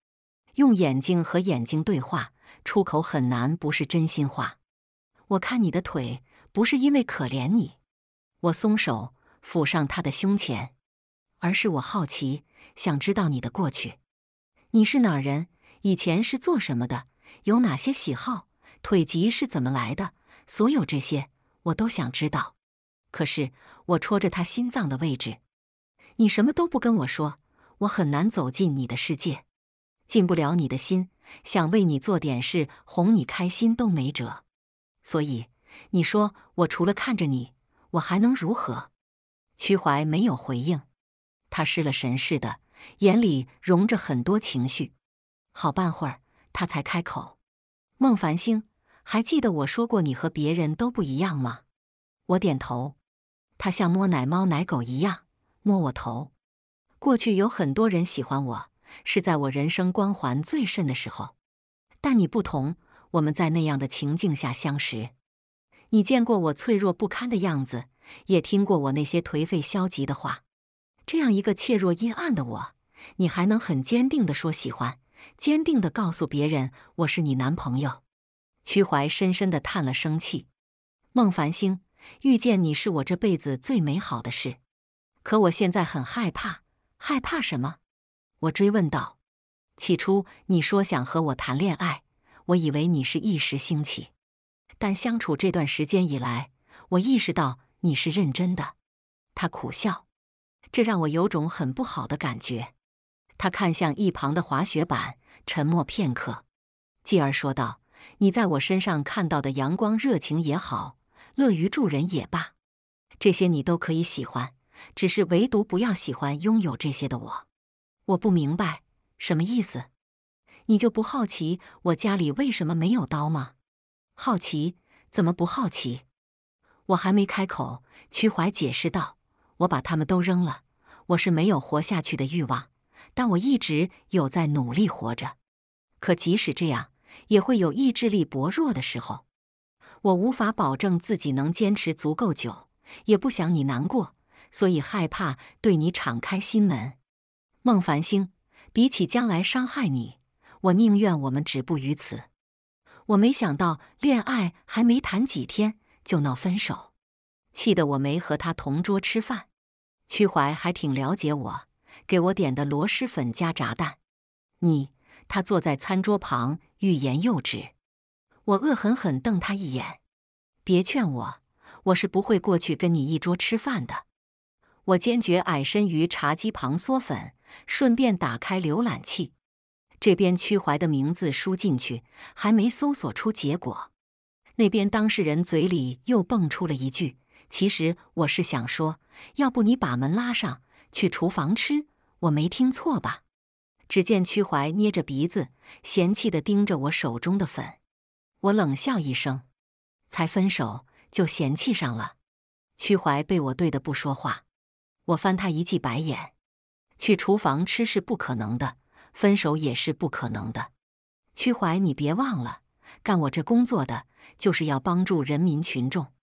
用眼睛和眼睛对话，出口很难不是真心话。我看你的腿，不是因为可怜你，我松手抚上他的胸前，而是我好奇，想知道你的过去。你是哪人？以前是做什么的？有哪些喜好？腿疾是怎么来的？所有这些，我都想知道。可是我戳着他心脏的位置，你什么都不跟我说，我很难走进你的世界，进不了你的心，想为你做点事哄你开心都没辙。所以你说我除了看着你，我还能如何？屈怀没有回应，他失了神似的，眼里融着很多情绪。好半会儿，他才开口：“孟繁星，还记得我说过你和别人都不一样吗？”我点头。他像摸奶猫奶狗一样摸我头。过去有很多人喜欢我，是在我人生光环最盛的时候。但你不同，我们在那样的情境下相识。你见过我脆弱不堪的样子，也听过我那些颓废消极的话。这样一个怯弱阴暗的我，你还能很坚定的说喜欢，坚定的告诉别人我是你男朋友？屈怀深深的叹了声气，孟繁星。遇见你是我这辈子最美好的事，可我现在很害怕，害怕什么？我追问道。起初你说想和我谈恋爱，我以为你是一时兴起，但相处这段时间以来，我意识到你是认真的。他苦笑，这让我有种很不好的感觉。他看向一旁的滑雪板，沉默片刻，继而说道：“你在我身上看到的阳光、热情也好。”乐于助人也罢，这些你都可以喜欢，只是唯独不要喜欢拥有这些的我。我不明白什么意思，你就不好奇我家里为什么没有刀吗？好奇？怎么不好奇？我还没开口，屈怀解释道：“我把他们都扔了，我是没有活下去的欲望，但我一直有在努力活着。可即使这样，也会有意志力薄弱的时候。”我无法保证自己能坚持足够久，也不想你难过，所以害怕对你敞开心门。孟繁星，比起将来伤害你，我宁愿我们止步于此。我没想到恋爱还没谈几天就闹分手，气得我没和他同桌吃饭。屈怀还挺了解我，给我点的螺蛳粉加炸蛋。你，他坐在餐桌旁，欲言又止。我恶狠狠瞪他一眼，别劝我，我是不会过去跟你一桌吃饭的。我坚决矮身于茶几旁嗦粉，顺便打开浏览器，这边屈怀的名字输进去，还没搜索出结果。那边当事人嘴里又蹦出了一句：“其实我是想说，要不你把门拉上去厨房吃？我没听错吧？”只见屈怀捏着鼻子，嫌弃地盯着我手中的粉。我冷笑一声，才分手就嫌弃上了。屈怀被我怼得不说话，我翻他一记白眼。去厨房吃是不可能的，分手也是不可能的。屈怀，你别忘了，干我这工作的就是要帮助人民群众。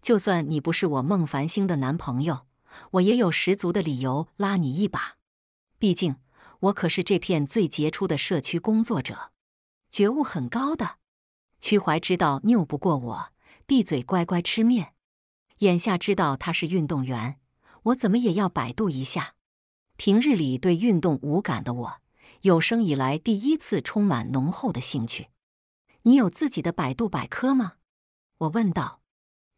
就算你不是我孟繁星的男朋友，我也有十足的理由拉你一把。毕竟我可是这片最杰出的社区工作者，觉悟很高的。屈怀知道拗不过我，闭嘴乖乖吃面。眼下知道他是运动员，我怎么也要百度一下。平日里对运动无感的我，有生以来第一次充满浓厚的兴趣。你有自己的百度百科吗？我问道。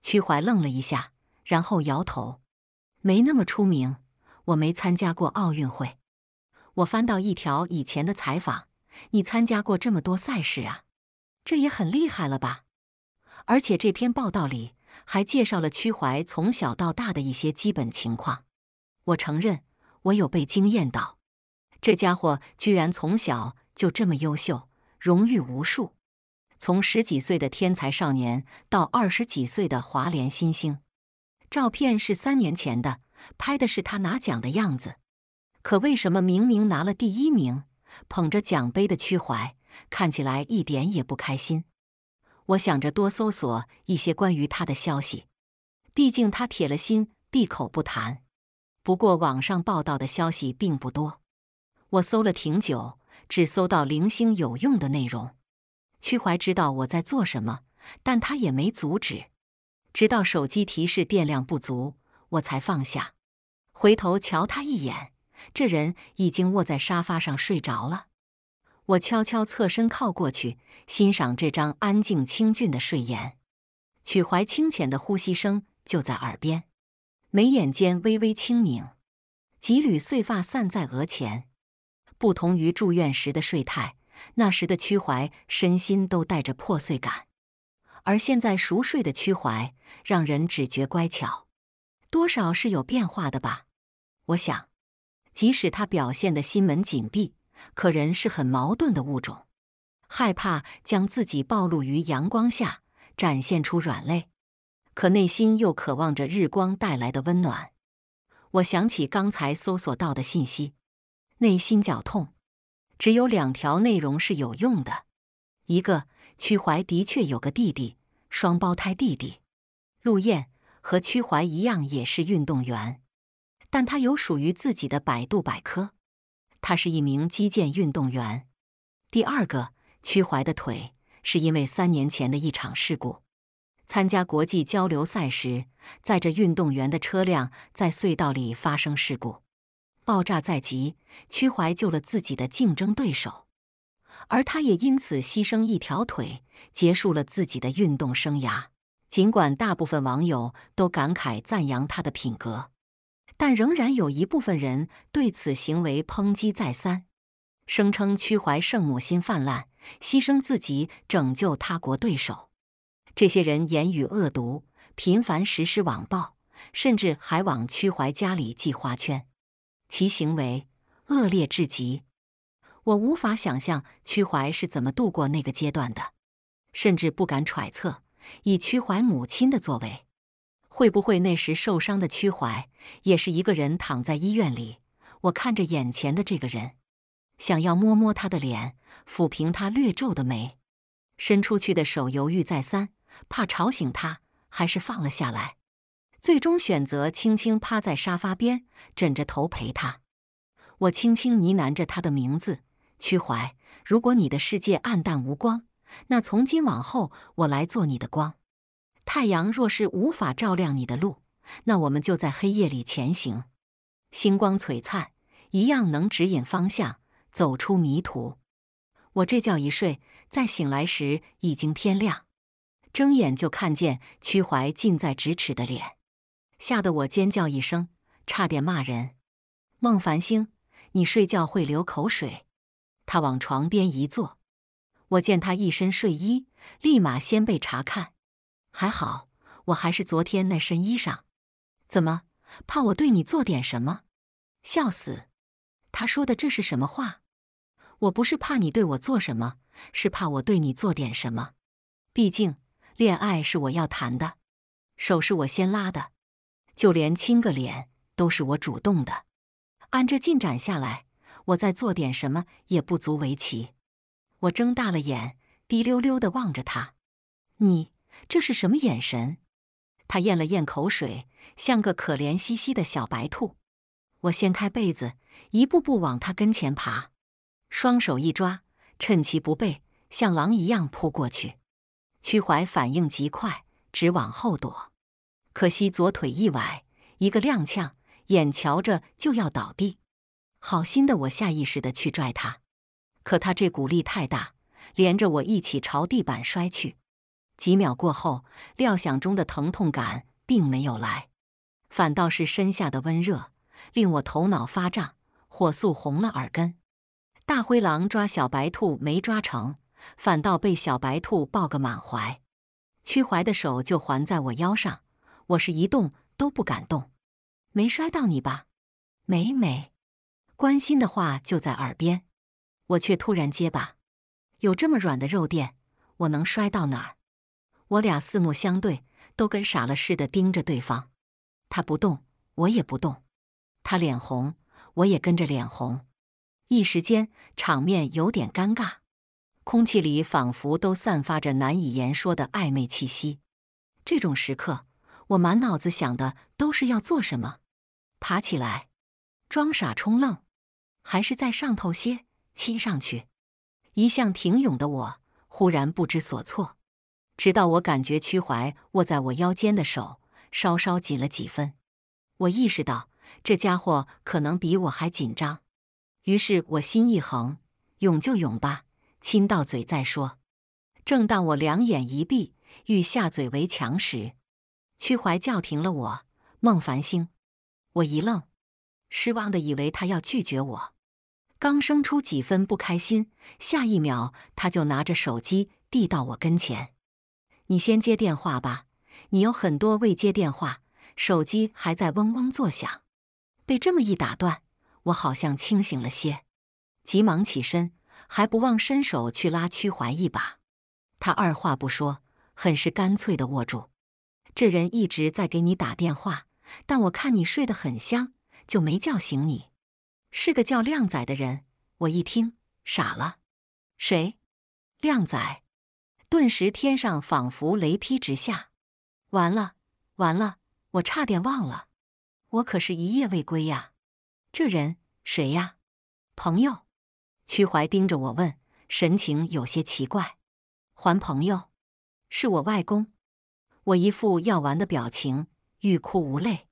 屈怀愣了一下，然后摇头：“没那么出名，我没参加过奥运会。”我翻到一条以前的采访：“你参加过这么多赛事啊？”这也很厉害了吧？而且这篇报道里还介绍了屈怀从小到大的一些基本情况。我承认，我有被惊艳到。这家伙居然从小就这么优秀，荣誉无数。从十几岁的天才少年到二十几岁的华联新星，照片是三年前的，拍的是他拿奖的样子。可为什么明明拿了第一名，捧着奖杯的屈怀？看起来一点也不开心。我想着多搜索一些关于他的消息，毕竟他铁了心闭口不谈。不过网上报道的消息并不多，我搜了挺久，只搜到零星有用的内容。屈怀知道我在做什么，但他也没阻止。直到手机提示电量不足，我才放下，回头瞧他一眼，这人已经卧在沙发上睡着了。我悄悄侧身靠过去，欣赏这张安静清俊的睡颜。曲怀清浅的呼吸声就在耳边，眉眼间微微轻拧，几缕碎发散在额前。不同于住院时的睡态，那时的曲怀身心都带着破碎感，而现在熟睡的曲怀让人只觉乖巧。多少是有变化的吧？我想，即使他表现的心门紧闭。可人是很矛盾的物种，害怕将自己暴露于阳光下，展现出软肋；可内心又渴望着日光带来的温暖。我想起刚才搜索到的信息，内心绞痛。只有两条内容是有用的：一个，屈怀的确有个弟弟，双胞胎弟弟陆晏，和屈怀一样也是运动员，但他有属于自己的百度百科。他是一名击剑运动员。第二个，屈怀的腿是因为三年前的一场事故。参加国际交流赛时，载着运动员的车辆在隧道里发生事故，爆炸在即，屈怀救了自己的竞争对手，而他也因此牺牲一条腿，结束了自己的运动生涯。尽管大部分网友都感慨赞扬他的品格。但仍然有一部分人对此行为抨击再三，声称屈怀圣母心泛滥，牺牲自己拯救他国对手。这些人言语恶毒，频繁实施网暴，甚至还往屈怀家里寄花圈，其行为恶劣至极。我无法想象屈怀是怎么度过那个阶段的，甚至不敢揣测以屈怀母亲的作为。会不会那时受伤的屈怀也是一个人躺在医院里？我看着眼前的这个人，想要摸摸他的脸，抚平他略皱的眉，伸出去的手犹豫再三，怕吵醒他，还是放了下来。最终选择轻轻趴在沙发边，枕着头陪他。我轻轻呢喃着他的名字：“屈怀，如果你的世界暗淡无光，那从今往后，我来做你的光。”太阳若是无法照亮你的路，那我们就在黑夜里前行。星光璀璨，一样能指引方向，走出迷途。我这觉一睡，再醒来时已经天亮，睁眼就看见屈怀近在咫尺的脸，吓得我尖叫一声，差点骂人。孟繁星，你睡觉会流口水？他往床边一坐，我见他一身睡衣，立马掀被查看。还好，我还是昨天那身衣裳，怎么怕我对你做点什么？笑死！他说的这是什么话？我不是怕你对我做什么，是怕我对你做点什么。毕竟恋爱是我要谈的，手是我先拉的，就连亲个脸都是我主动的。按这进展下来，我再做点什么也不足为奇。我睁大了眼，滴溜溜的望着他，你。这是什么眼神？他咽了咽口水，像个可怜兮兮的小白兔。我掀开被子，一步步往他跟前爬，双手一抓，趁其不备，像狼一样扑过去。屈怀反应极快，直往后躲，可惜左腿一崴，一个踉跄，眼瞧着就要倒地。好心的我下意识的去拽他，可他这股力太大，连着我一起朝地板摔去。几秒过后，料想中的疼痛感并没有来，反倒是身下的温热令我头脑发胀，火速红了耳根。大灰狼抓小白兔没抓成，反倒被小白兔抱个满怀。屈怀的手就环在我腰上，我是一动都不敢动。没摔到你吧，美美？关心的话就在耳边，我却突然结巴。有这么软的肉垫，我能摔到哪儿？我俩四目相对，都跟傻了似的盯着对方。他不动，我也不动。他脸红，我也跟着脸红。一时间，场面有点尴尬，空气里仿佛都散发着难以言说的暧昧气息。这种时刻，我满脑子想的都是要做什么：爬起来，装傻充愣，还是在上头些亲上去？一向挺勇的我，忽然不知所措。直到我感觉屈怀握在我腰间的手稍稍紧了几分，我意识到这家伙可能比我还紧张。于是我心一横，勇就勇吧，亲到嘴再说。正当我两眼一闭欲下嘴为强时，屈怀叫停了我：“孟繁星。”我一愣，失望的以为他要拒绝我，刚生出几分不开心，下一秒他就拿着手机递到我跟前。你先接电话吧，你有很多未接电话，手机还在嗡嗡作响。被这么一打断，我好像清醒了些，急忙起身，还不忘伸手去拉屈怀一把。他二话不说，很是干脆的握住。这人一直在给你打电话，但我看你睡得很香，就没叫醒你。是个叫靓仔的人。我一听傻了，谁？靓仔？顿时，天上仿佛雷劈直下。完了，完了！我差点忘了，我可是一夜未归呀。这人谁呀？朋友？屈怀盯着我问，神情有些奇怪。还朋友？是我外公。我一副要完的表情，欲哭无泪，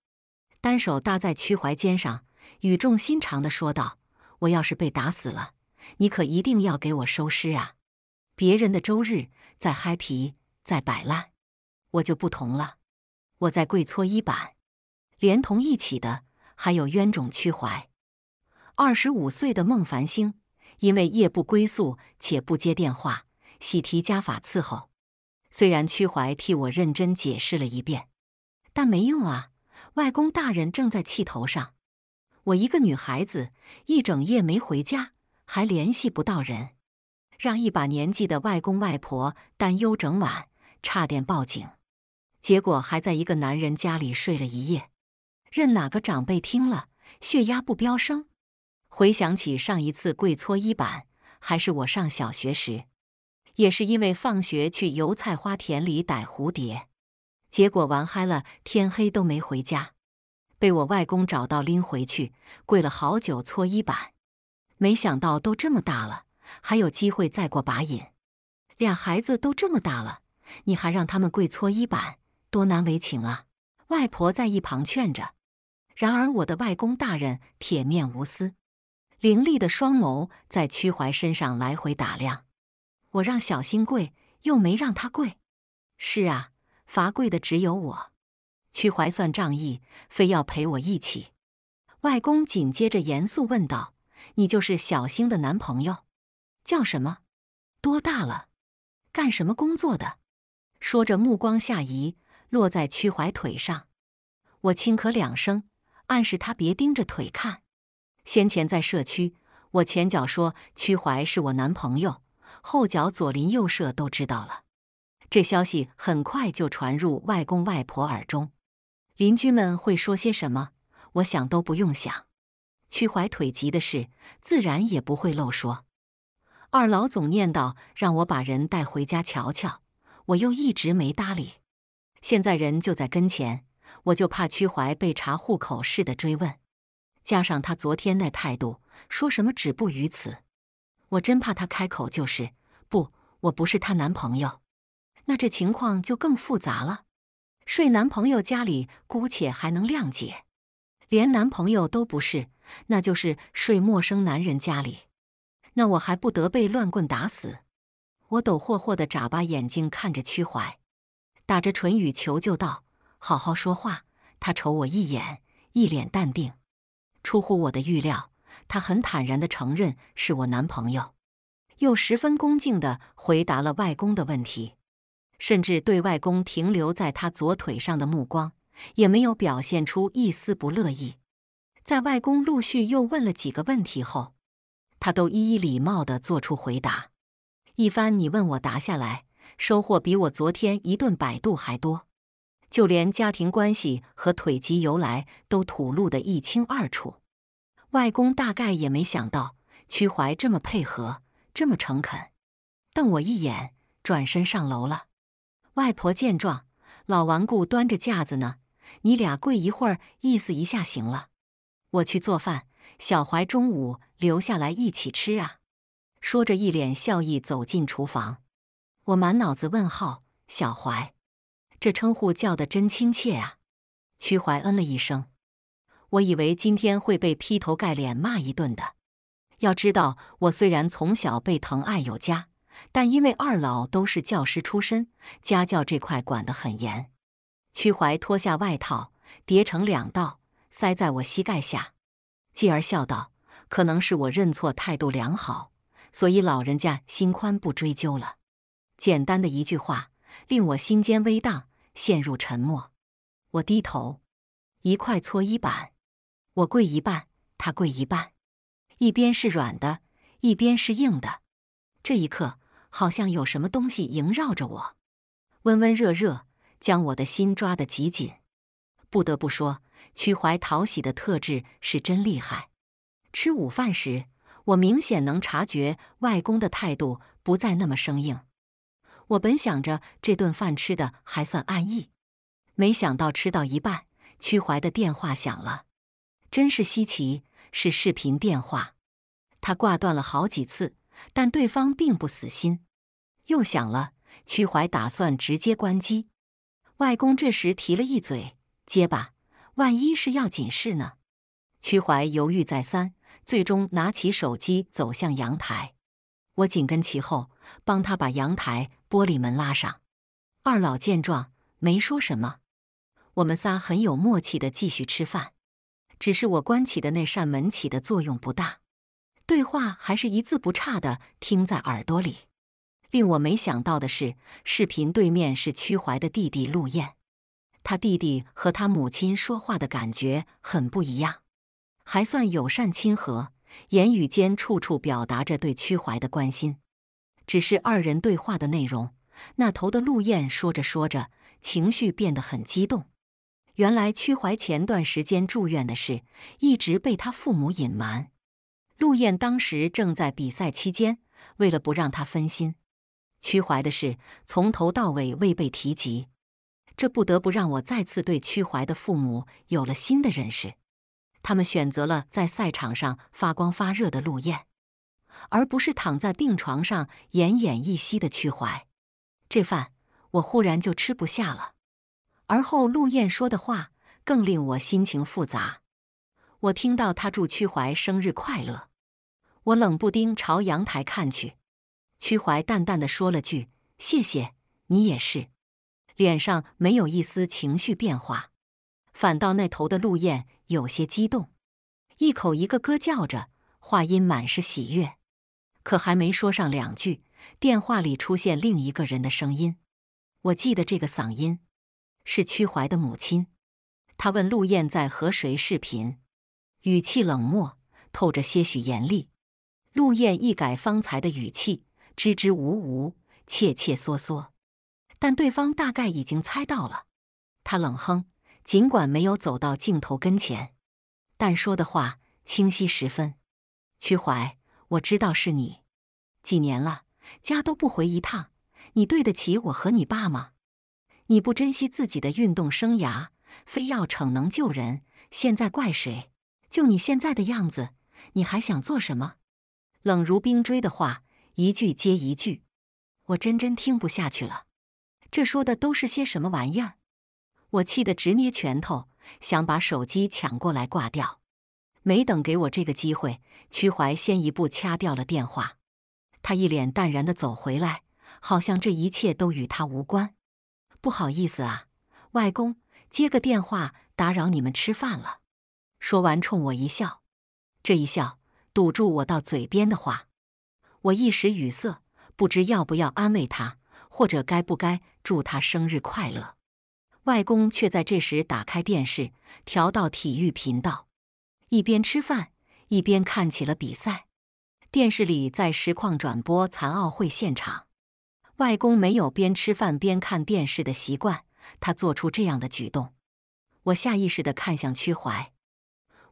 单手搭在屈怀肩上，语重心长的说道：“我要是被打死了，你可一定要给我收尸啊！”别人的周日在嗨皮，在摆烂，我就不同了，我在跪搓衣板，连同一起的还有冤种屈怀。二十五岁的孟繁星因为夜不归宿且不接电话，喜提家法伺候。虽然屈怀替我认真解释了一遍，但没用啊！外公大人正在气头上，我一个女孩子一整夜没回家，还联系不到人。让一把年纪的外公外婆担忧整晚，差点报警，结果还在一个男人家里睡了一夜。任哪个长辈听了，血压不飙升？回想起上一次跪搓衣板，还是我上小学时，也是因为放学去油菜花田里逮蝴蝶，结果玩嗨了，天黑都没回家，被我外公找到拎回去跪了好久搓衣板。没想到都这么大了。还有机会再过把瘾，俩孩子都这么大了，你还让他们跪搓衣板，多难为情啊！外婆在一旁劝着，然而我的外公大人铁面无私，凌厉的双眸在屈怀身上来回打量。我让小星跪，又没让他跪。是啊，罚跪的只有我。屈怀算仗义，非要陪我一起。外公紧接着严肃问道：“你就是小星的男朋友？”叫什么？多大了？干什么工作的？说着，目光下移，落在屈怀腿上。我轻咳两声，暗示他别盯着腿看。先前在社区，我前脚说屈怀是我男朋友，后脚左邻右舍都知道了。这消息很快就传入外公外婆耳中，邻居们会说些什么？我想都不用想，屈怀腿疾的事，自然也不会漏说。二老总念叨让我把人带回家瞧瞧，我又一直没搭理。现在人就在跟前，我就怕屈怀被查户口似的追问。加上他昨天那态度，说什么止步于此，我真怕他开口就是不，我不是她男朋友。那这情况就更复杂了。睡男朋友家里，姑且还能谅解；连男朋友都不是，那就是睡陌生男人家里。那我还不得被乱棍打死？我抖霍霍的眨巴眼睛看着屈怀，打着唇语求救道：“好好说话。”他瞅我一眼，一脸淡定，出乎我的预料，他很坦然的承认是我男朋友，又十分恭敬的回答了外公的问题，甚至对外公停留在他左腿上的目光也没有表现出一丝不乐意。在外公陆续又问了几个问题后。他都一一礼貌的做出回答，一番你问我答下来，收获比我昨天一顿百度还多，就连家庭关系和腿疾由来都吐露的一清二楚。外公大概也没想到屈怀这么配合，这么诚恳，瞪我一眼，转身上楼了。外婆见状，老顽固端着架子呢，你俩跪一会儿，意思一下行了，我去做饭。小怀中午。留下来一起吃啊！说着，一脸笑意走进厨房。我满脑子问号：“小怀，这称呼叫的真亲切啊！”屈怀嗯了一声。我以为今天会被劈头盖脸骂一顿的。要知道，我虽然从小被疼爱有加，但因为二老都是教师出身，家教这块管得很严。屈怀脱下外套，叠成两道，塞在我膝盖下，继而笑道。可能是我认错态度良好，所以老人家心宽不追究了。简单的一句话，令我心间微荡，陷入沉默。我低头，一块搓衣板，我跪一半，他跪一半，一边是软的，一边是硬的。这一刻，好像有什么东西萦绕着我，温温热热，将我的心抓得极紧。不得不说，屈怀讨喜的特质是真厉害。吃午饭时，我明显能察觉外公的态度不再那么生硬。我本想着这顿饭吃的还算安逸，没想到吃到一半，屈怀的电话响了，真是稀奇，是视频电话。他挂断了好几次，但对方并不死心，又响了。屈怀打算直接关机，外公这时提了一嘴：“接吧，万一是要紧事呢？”屈怀犹豫再三。最终拿起手机走向阳台，我紧跟其后，帮他把阳台玻璃门拉上。二老见状没说什么，我们仨很有默契的继续吃饭。只是我关起的那扇门起的作用不大，对话还是一字不差的听在耳朵里。令我没想到的是，视频对面是屈怀的弟弟陆晏，他弟弟和他母亲说话的感觉很不一样。还算友善亲和，言语间处处表达着对屈怀的关心。只是二人对话的内容，那头的陆燕说着说着，情绪变得很激动。原来屈怀前段时间住院的事，一直被他父母隐瞒。陆燕当时正在比赛期间，为了不让他分心，屈怀的事从头到尾未被提及。这不得不让我再次对屈怀的父母有了新的认识。他们选择了在赛场上发光发热的陆燕，而不是躺在病床上奄奄一息的屈怀。这饭我忽然就吃不下了。而后陆燕说的话更令我心情复杂。我听到他祝屈怀生日快乐，我冷不丁朝阳台看去，屈怀淡淡的说了句：“谢谢，你也是。”脸上没有一丝情绪变化。反倒那头的陆燕有些激动，一口一个“哥”叫着，话音满是喜悦。可还没说上两句，电话里出现另一个人的声音。我记得这个嗓音是屈怀的母亲。他问陆燕在和谁视频，语气冷漠，透着些许严厉。陆燕一改方才的语气，支支吾吾，怯怯缩缩。但对方大概已经猜到了，他冷哼。尽管没有走到镜头跟前，但说的话清晰十分。曲怀，我知道是你。几年了，家都不回一趟，你对得起我和你爸吗？你不珍惜自己的运动生涯，非要逞能救人，现在怪谁？就你现在的样子，你还想做什么？冷如冰锥的话，一句接一句，我真真听不下去了。这说的都是些什么玩意儿？我气得直捏拳头，想把手机抢过来挂掉，没等给我这个机会，曲怀先一步掐掉了电话。他一脸淡然地走回来，好像这一切都与他无关。不好意思啊，外公，接个电话，打扰你们吃饭了。说完，冲我一笑，这一笑堵住我到嘴边的话。我一时语塞，不知要不要安慰他，或者该不该祝他生日快乐。外公却在这时打开电视，调到体育频道，一边吃饭一边看起了比赛。电视里在实况转播残奥会现场。外公没有边吃饭边看电视的习惯，他做出这样的举动，我下意识的看向屈怀。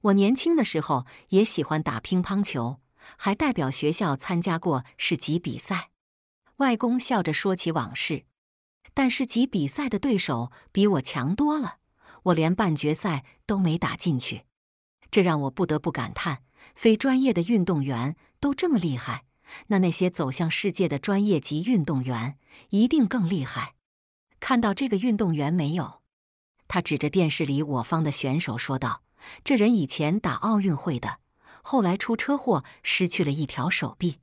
我年轻的时候也喜欢打乒乓球，还代表学校参加过市级比赛。外公笑着说起往事。但是，级比赛的对手比我强多了，我连半决赛都没打进去。这让我不得不感叹，非专业的运动员都这么厉害，那那些走向世界的专业级运动员一定更厉害。看到这个运动员没有？他指着电视里我方的选手说道：“这人以前打奥运会的，后来出车祸失去了一条手臂，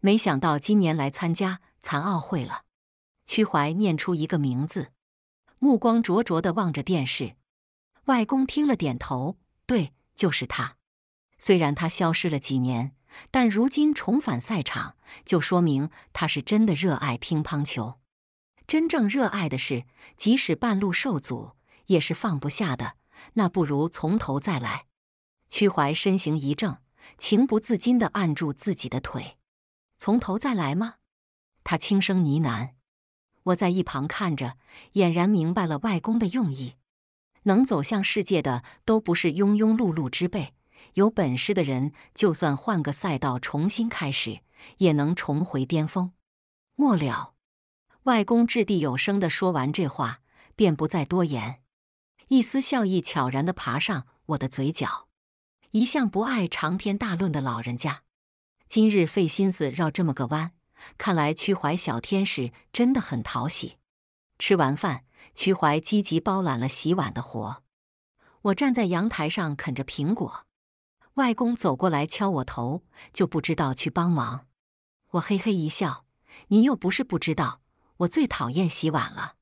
没想到今年来参加残奥会了。”屈怀念出一个名字，目光灼灼的望着电视。外公听了，点头：“对，就是他。虽然他消失了几年，但如今重返赛场，就说明他是真的热爱乒乓球。真正热爱的是，即使半路受阻，也是放不下的。那不如从头再来。”屈怀身形一正，情不自禁的按住自己的腿：“从头再来吗？”他轻声呢喃。我在一旁看着，俨然明白了外公的用意。能走向世界的都不是庸庸碌碌之辈，有本事的人，就算换个赛道重新开始，也能重回巅峰。末了，外公掷地有声的说完这话，便不再多言，一丝笑意悄然的爬上我的嘴角。一向不爱长篇大论的老人家，今日费心思绕这么个弯。看来屈怀小天使真的很讨喜。吃完饭，屈怀积极包揽了洗碗的活。我站在阳台上啃着苹果，外公走过来敲我头，就不知道去帮忙。我嘿嘿一笑：“你又不是不知道，我最讨厌洗碗了。”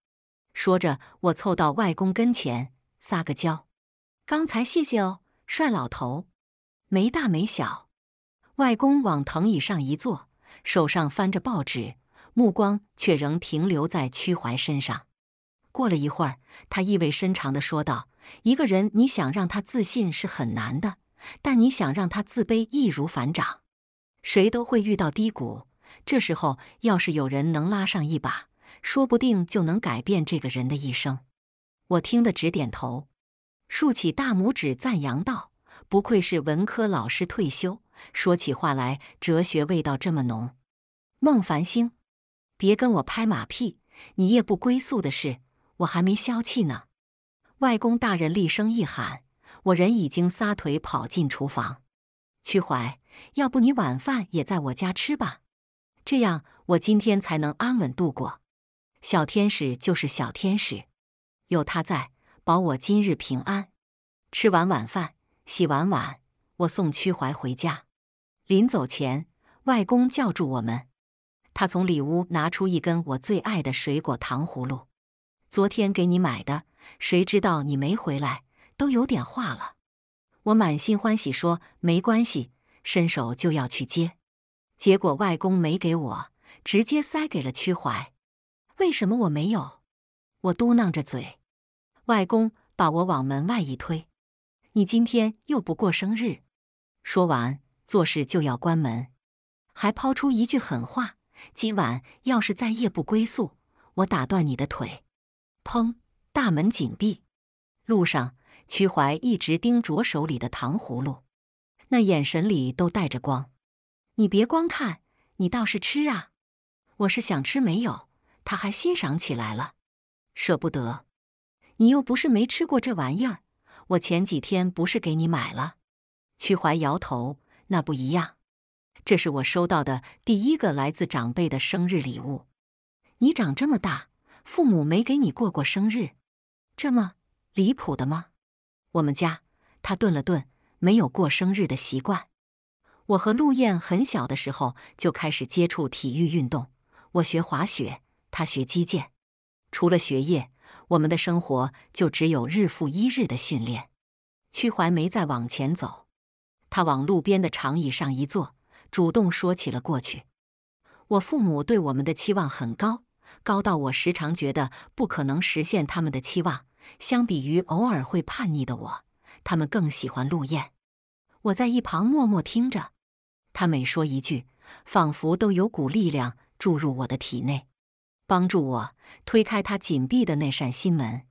说着，我凑到外公跟前撒个娇：“刚才谢谢哦，帅老头，没大没小。”外公往藤椅上一坐。手上翻着报纸，目光却仍停留在屈怀身上。过了一会儿，他意味深长地说道：“一个人，你想让他自信是很难的，但你想让他自卑易如反掌。谁都会遇到低谷，这时候要是有人能拉上一把，说不定就能改变这个人的一生。”我听得直点头，竖起大拇指赞扬道：“不愧是文科老师退休。”说起话来，哲学味道这么浓。孟繁星，别跟我拍马屁！你夜不归宿的事，我还没消气呢。外公大人厉声一喊，我人已经撒腿跑进厨房。屈怀，要不你晚饭也在我家吃吧？这样我今天才能安稳度过。小天使就是小天使，有他在，保我今日平安。吃完晚饭，洗完碗，我送屈怀回家。临走前，外公叫住我们，他从里屋拿出一根我最爱的水果糖葫芦，昨天给你买的，谁知道你没回来，都有点化了。我满心欢喜说没关系，伸手就要去接，结果外公没给我，直接塞给了屈怀。为什么我没有？我嘟囔着嘴，外公把我往门外一推：“你今天又不过生日。”说完。做事就要关门，还抛出一句狠话：“今晚要是再夜不归宿，我打断你的腿！”砰，大门紧闭。路上，屈怀一直盯着手里的糖葫芦，那眼神里都带着光。你别光看，你倒是吃啊！我是想吃，没有，他还欣赏起来了，舍不得。你又不是没吃过这玩意儿，我前几天不是给你买了？屈怀摇头。那不一样，这是我收到的第一个来自长辈的生日礼物。你长这么大，父母没给你过过生日，这么离谱的吗？我们家，他顿了顿，没有过生日的习惯。我和陆雁很小的时候就开始接触体育运动，我学滑雪，他学击剑。除了学业，我们的生活就只有日复一日的训练。屈怀没再往前走。他往路边的长椅上一坐，主动说起了过去。我父母对我们的期望很高，高到我时常觉得不可能实现他们的期望。相比于偶尔会叛逆的我，他们更喜欢陆燕。我在一旁默默听着，他每说一句，仿佛都有股力量注入我的体内，帮助我推开他紧闭的那扇心门。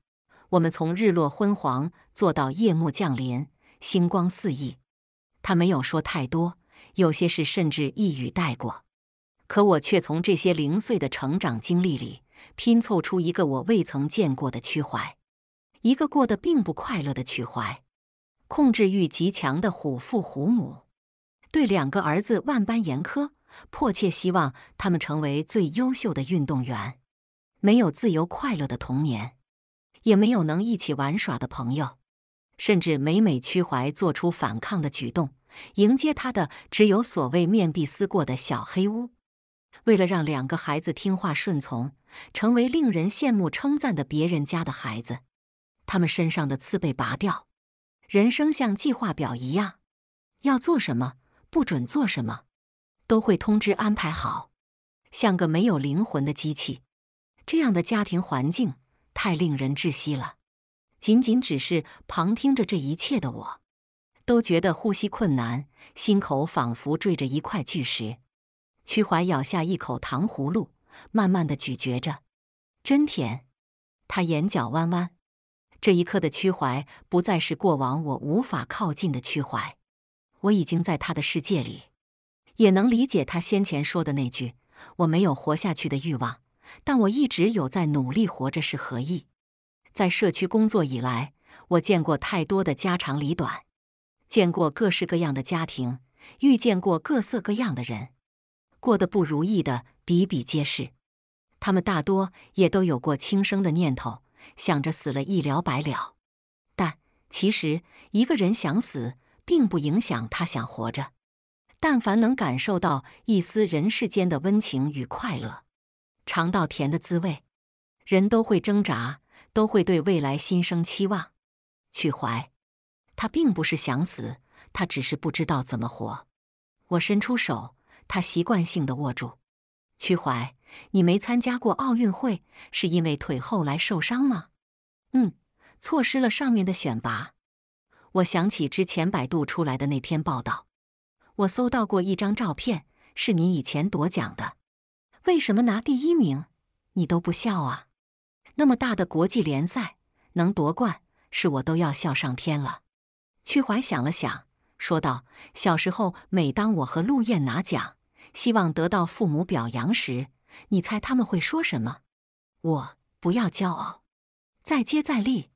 我们从日落昏黄坐到夜幕降临，星光四溢。他没有说太多，有些事甚至一语带过。可我却从这些零碎的成长经历里拼凑出一个我未曾见过的曲怀，一个过得并不快乐的曲怀。控制欲极强的虎父虎母，对两个儿子万般严苛，迫切希望他们成为最优秀的运动员。没有自由快乐的童年，也没有能一起玩耍的朋友。甚至每每屈怀做出反抗的举动，迎接他的只有所谓“面壁思过”的小黑屋。为了让两个孩子听话顺从，成为令人羡慕称赞的别人家的孩子，他们身上的刺被拔掉，人生像计划表一样，要做什么、不准做什么，都会通知安排好，像个没有灵魂的机器。这样的家庭环境太令人窒息了。仅仅只是旁听着这一切的我，都觉得呼吸困难，心口仿佛坠着一块巨石。屈怀咬下一口糖葫芦，慢慢的咀嚼着，真甜。他眼角弯弯，这一刻的屈怀不再是过往我无法靠近的屈怀，我已经在他的世界里，也能理解他先前说的那句：“我没有活下去的欲望，但我一直有在努力活着。”是何意？在社区工作以来，我见过太多的家长里短，见过各式各样的家庭，遇见过各色各样的人，过得不如意的比比皆是。他们大多也都有过轻生的念头，想着死了一了百了。但其实，一个人想死，并不影响他想活着。但凡能感受到一丝人世间的温情与快乐，尝到甜的滋味，人都会挣扎。都会对未来心生期望。曲怀，他并不是想死，他只是不知道怎么活。我伸出手，他习惯性的握住。曲怀，你没参加过奥运会，是因为腿后来受伤吗？嗯，错失了上面的选拔。我想起之前百度出来的那篇报道，我搜到过一张照片，是你以前夺奖的。为什么拿第一名，你都不笑啊？那么大的国际联赛能夺冠，是我都要笑上天了。屈怀想了想，说道：“小时候，每当我和陆燕拿奖，希望得到父母表扬时，你猜他们会说什么？我不要骄傲，再接再厉。”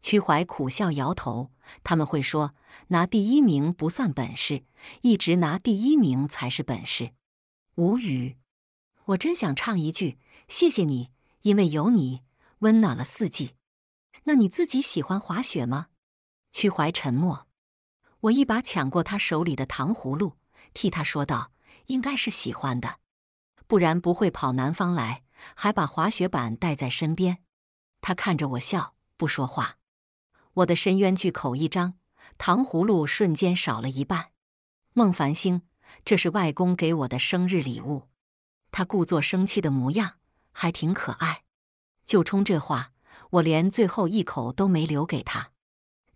屈怀苦笑摇头：“他们会说，拿第一名不算本事，一直拿第一名才是本事。”无语，我真想唱一句：“谢谢你，因为有你。”温暖了四季。那你自己喜欢滑雪吗？屈怀沉默。我一把抢过他手里的糖葫芦，替他说道：“应该是喜欢的，不然不会跑南方来，还把滑雪板带在身边。”他看着我笑，不说话。我的深渊巨口一张，糖葫芦瞬间少了一半。孟繁星，这是外公给我的生日礼物。他故作生气的模样，还挺可爱。就冲这话，我连最后一口都没留给他，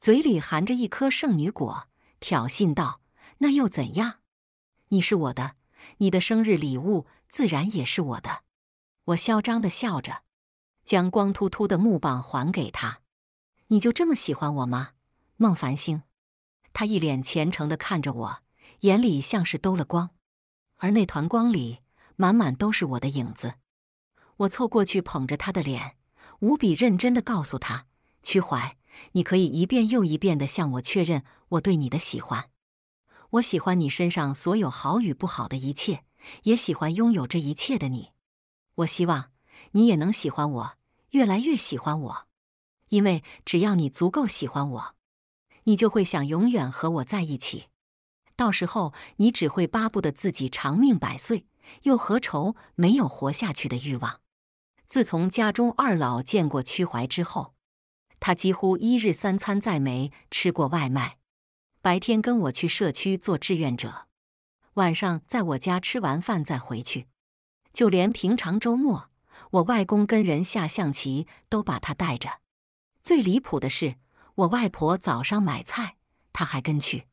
嘴里含着一颗圣女果，挑衅道：“那又怎样？你是我的，你的生日礼物自然也是我的。”我嚣张的笑着，将光秃秃的木棒还给他。“你就这么喜欢我吗？”孟繁星，他一脸虔诚的看着我，眼里像是兜了光，而那团光里满满都是我的影子。我凑过去，捧着他的脸，无比认真地告诉他：“曲怀，你可以一遍又一遍地向我确认我对你的喜欢。我喜欢你身上所有好与不好的一切，也喜欢拥有这一切的你。我希望你也能喜欢我，越来越喜欢我。因为只要你足够喜欢我，你就会想永远和我在一起。到时候，你只会巴不得自己长命百岁，又何愁没有活下去的欲望？”自从家中二老见过屈怀之后，他几乎一日三餐再没吃过外卖。白天跟我去社区做志愿者，晚上在我家吃完饭再回去。就连平常周末，我外公跟人下象棋都把他带着。最离谱的是，我外婆早上买菜，他还跟去。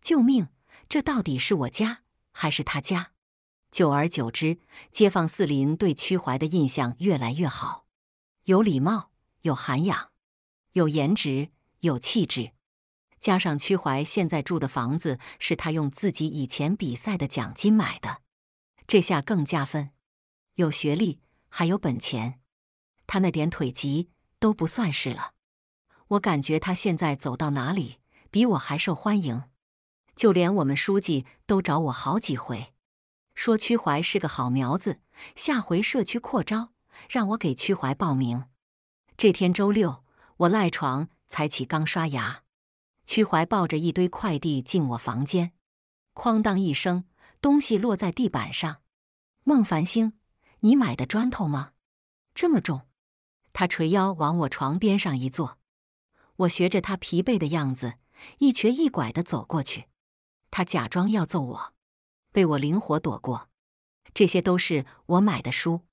救命！这到底是我家还是他家？久而久之，街坊四邻对屈怀的印象越来越好，有礼貌，有涵养，有颜值，有气质。加上屈怀现在住的房子是他用自己以前比赛的奖金买的，这下更加分。有学历，还有本钱，他那点腿疾都不算是了。我感觉他现在走到哪里，比我还受欢迎。就连我们书记都找我好几回。说屈怀是个好苗子，下回社区扩招，让我给屈怀报名。这天周六，我赖床才起，刚刷牙，屈怀抱着一堆快递进我房间，哐当一声，东西落在地板上。孟繁星，你买的砖头吗？这么重。他垂腰往我床边上一坐，我学着他疲惫的样子，一瘸一拐的走过去。他假装要揍我。被我灵活躲过，这些都是我买的书，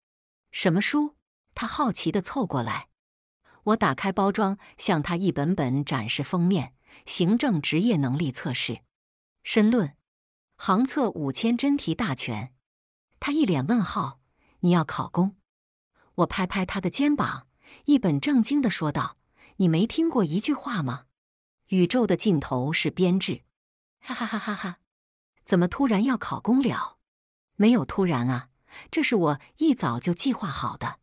什么书？他好奇的凑过来。我打开包装，向他一本本展示封面：《行政职业能力测试》、《申论》、《行测五千真题大全》。他一脸问号：“你要考公？”我拍拍他的肩膀，一本正经的说道：“你没听过一句话吗？宇宙的尽头是编制。”哈哈哈哈哈哈。怎么突然要考公了？没有突然啊，这是我一早就计划好的。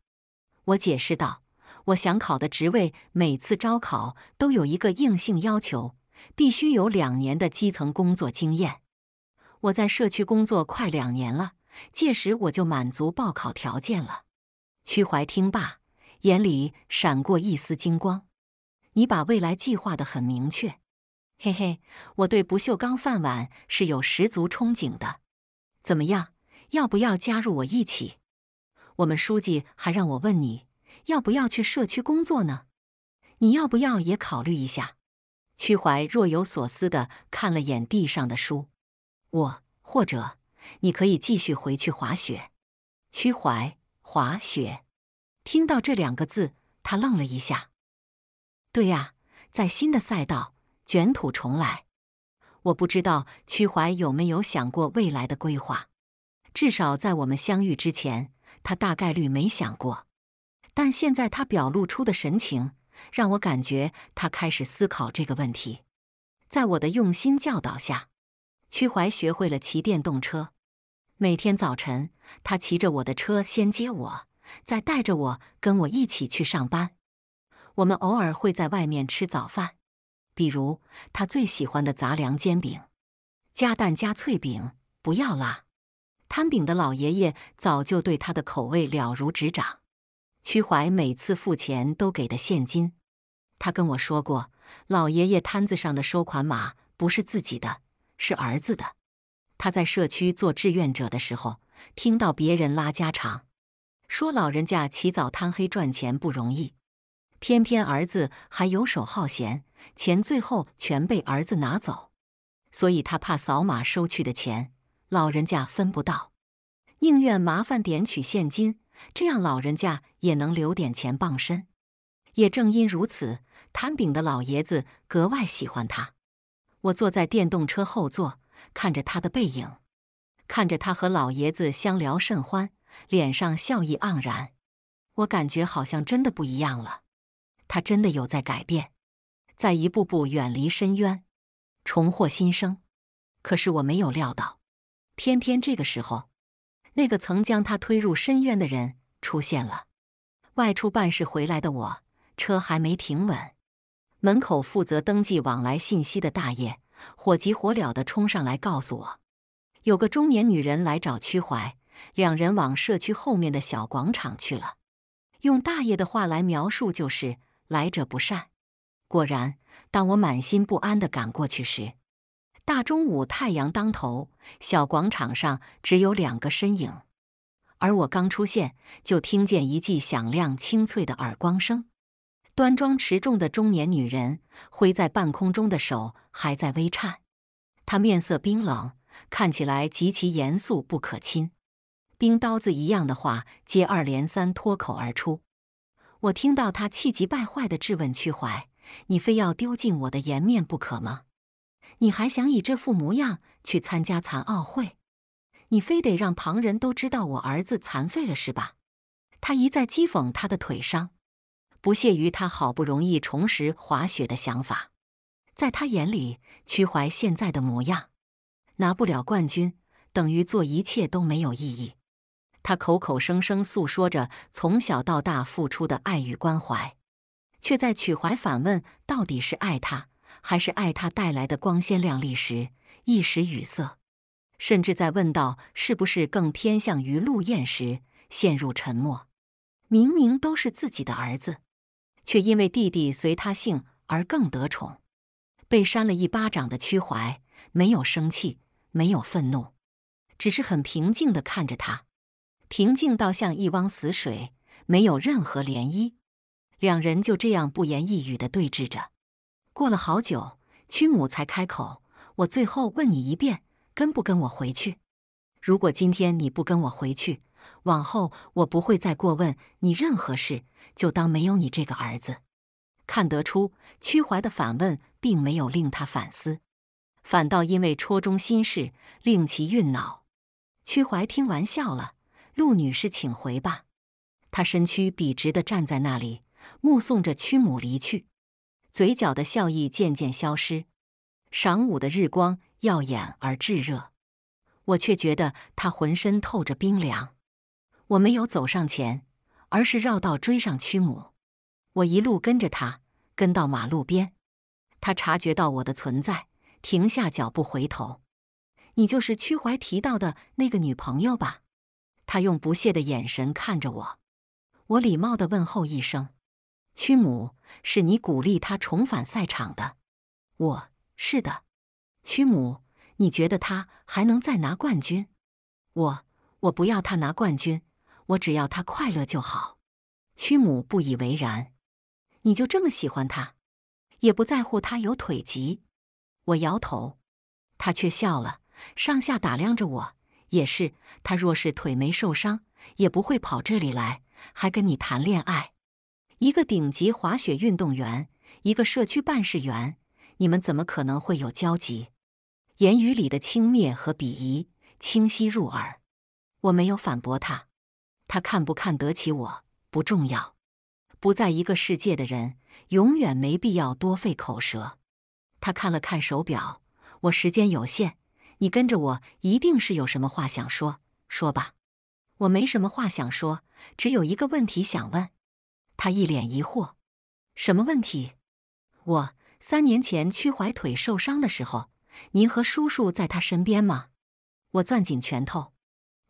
我解释道：“我想考的职位，每次招考都有一个硬性要求，必须有两年的基层工作经验。我在社区工作快两年了，届时我就满足报考条件了。”屈怀听罢，眼里闪过一丝金光：“你把未来计划的很明确。”嘿嘿，我对不锈钢饭碗是有十足憧憬的。怎么样，要不要加入我一起？我们书记还让我问你，要不要去社区工作呢？你要不要也考虑一下？屈怀若有所思地看了眼地上的书。我或者你可以继续回去滑雪。屈怀滑雪，听到这两个字，他愣了一下。对呀，在新的赛道。卷土重来，我不知道屈怀有没有想过未来的规划，至少在我们相遇之前，他大概率没想过。但现在他表露出的神情，让我感觉他开始思考这个问题。在我的用心教导下，屈怀学会了骑电动车。每天早晨，他骑着我的车先接我，再带着我跟我一起去上班。我们偶尔会在外面吃早饭。比如他最喜欢的杂粮煎饼，加蛋加脆饼，不要啦。摊饼的老爷爷早就对他的口味了如指掌。屈怀每次付钱都给的现金。他跟我说过，老爷爷摊子上的收款码不是自己的，是儿子的。他在社区做志愿者的时候，听到别人拉家常，说老人家起早贪黑赚钱不容易，偏偏儿子还游手好闲。钱最后全被儿子拿走，所以他怕扫码收去的钱，老人家分不到，宁愿麻烦点取现金，这样老人家也能留点钱傍身。也正因如此，摊饼的老爷子格外喜欢他。我坐在电动车后座，看着他的背影，看着他和老爷子相聊甚欢，脸上笑意盎然，我感觉好像真的不一样了，他真的有在改变。在一步步远离深渊，重获新生。可是我没有料到，偏偏这个时候，那个曾将他推入深渊的人出现了。外出办事回来的我，车还没停稳，门口负责登记往来信息的大爷火急火燎的冲上来告诉我，有个中年女人来找屈怀，两人往社区后面的小广场去了。用大爷的话来描述，就是来者不善。果然，当我满心不安的赶过去时，大中午太阳当头，小广场上只有两个身影。而我刚出现，就听见一记响亮清脆的耳光声。端庄持重的中年女人挥在半空中的手还在微颤，她面色冰冷，看起来极其严肃不可亲。冰刀子一样的话接二连三脱口而出，我听到她气急败坏的质问屈怀。你非要丢尽我的颜面不可吗？你还想以这副模样去参加残奥会？你非得让旁人都知道我儿子残废了是吧？他一再讥讽他的腿伤，不屑于他好不容易重拾滑雪的想法。在他眼里，屈怀现在的模样，拿不了冠军，等于做一切都没有意义。他口口声声诉说着从小到大付出的爱与关怀。却在曲怀反问到底是爱他还是爱他带来的光鲜亮丽时，一时语塞，甚至在问到是不是更偏向于陆燕时，陷入沉默。明明都是自己的儿子，却因为弟弟随他姓而更得宠，被扇了一巴掌的曲怀没有生气，没有愤怒，只是很平静地看着他，平静到像一汪死水，没有任何涟漪。两人就这样不言一语地对峙着。过了好久，屈母才开口：“我最后问你一遍，跟不跟我回去？如果今天你不跟我回去，往后我不会再过问你任何事，就当没有你这个儿子。”看得出，屈怀的反问并没有令他反思，反倒因为戳中心事令其晕恼。屈怀听完笑了：“陆女士，请回吧。”他身躯笔直地站在那里。目送着屈母离去，嘴角的笑意渐渐消失。晌午的日光耀眼而炙热，我却觉得他浑身透着冰凉。我没有走上前，而是绕道追上屈母。我一路跟着他，跟到马路边。他察觉到我的存在，停下脚步回头：“你就是屈怀提到的那个女朋友吧？”他用不屑的眼神看着我。我礼貌的问候一声。屈母，是你鼓励他重返赛场的。我是的，屈母，你觉得他还能再拿冠军？我我不要他拿冠军，我只要他快乐就好。屈母不以为然，你就这么喜欢他，也不在乎他有腿疾？我摇头，他却笑了，上下打量着我。也是，他若是腿没受伤，也不会跑这里来，还跟你谈恋爱。一个顶级滑雪运动员，一个社区办事员，你们怎么可能会有交集？言语里的轻蔑和鄙夷清晰入耳。我没有反驳他，他看不看得起我不重要。不在一个世界的人，永远没必要多费口舌。他看了看手表，我时间有限，你跟着我，一定是有什么话想说，说吧。我没什么话想说，只有一个问题想问。他一脸疑惑：“什么问题？我三年前屈怀腿受伤的时候，您和叔叔在他身边吗？”我攥紧拳头。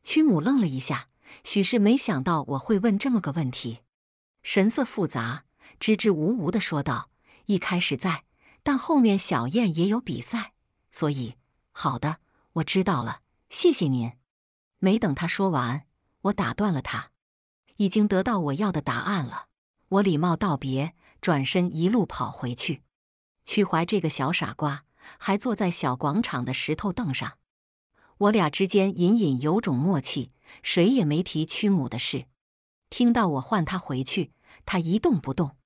屈母愣了一下，许是没想到我会问这么个问题，神色复杂，支支吾吾的说道：“一开始在，但后面小燕也有比赛，所以……好的，我知道了，谢谢您。”没等他说完，我打断了他：“已经得到我要的答案了。”我礼貌道别，转身一路跑回去。屈怀这个小傻瓜还坐在小广场的石头凳上。我俩之间隐隐有种默契，谁也没提屈母的事。听到我唤他回去，他一动不动，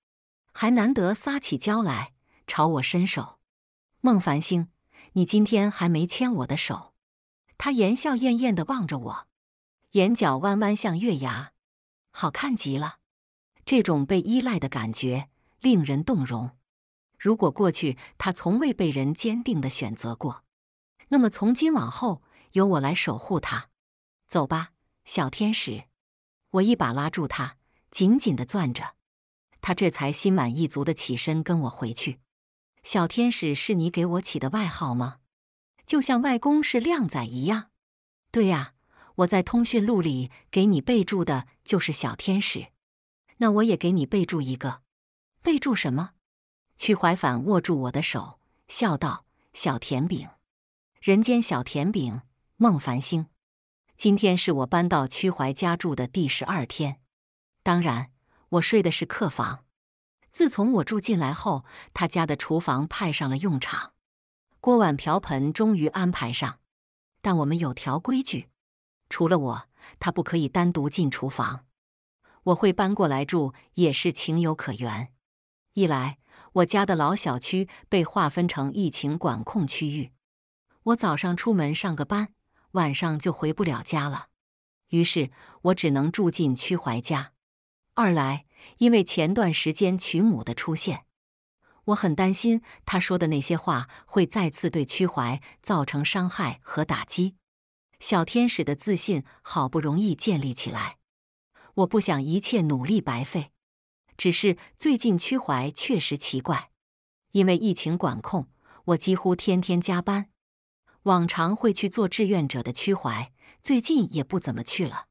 还难得撒起娇来，朝我伸手。孟繁星，你今天还没牵我的手。他言笑晏晏的望着我，眼角弯弯像月牙，好看极了。这种被依赖的感觉令人动容。如果过去他从未被人坚定的选择过，那么从今往后由我来守护他。走吧，小天使！我一把拉住他，紧紧的攥着。他这才心满意足的起身跟我回去。小天使是你给我起的外号吗？就像外公是靓仔一样。对呀，我在通讯录里给你备注的就是小天使。那我也给你备注一个，备注什么？屈怀反握住我的手，笑道：“小甜饼，人间小甜饼，孟繁星。今天是我搬到屈怀家住的第十二天，当然我睡的是客房。自从我住进来后，他家的厨房派上了用场，锅碗瓢盆终于安排上。但我们有条规矩，除了我，他不可以单独进厨房。”我会搬过来住也是情有可原。一来，我家的老小区被划分成疫情管控区域，我早上出门上个班，晚上就回不了家了，于是我只能住进曲怀家。二来，因为前段时间曲母的出现，我很担心他说的那些话会再次对曲怀造成伤害和打击。小天使的自信好不容易建立起来。我不想一切努力白费，只是最近屈怀确实奇怪。因为疫情管控，我几乎天天加班。往常会去做志愿者的屈怀，最近也不怎么去了。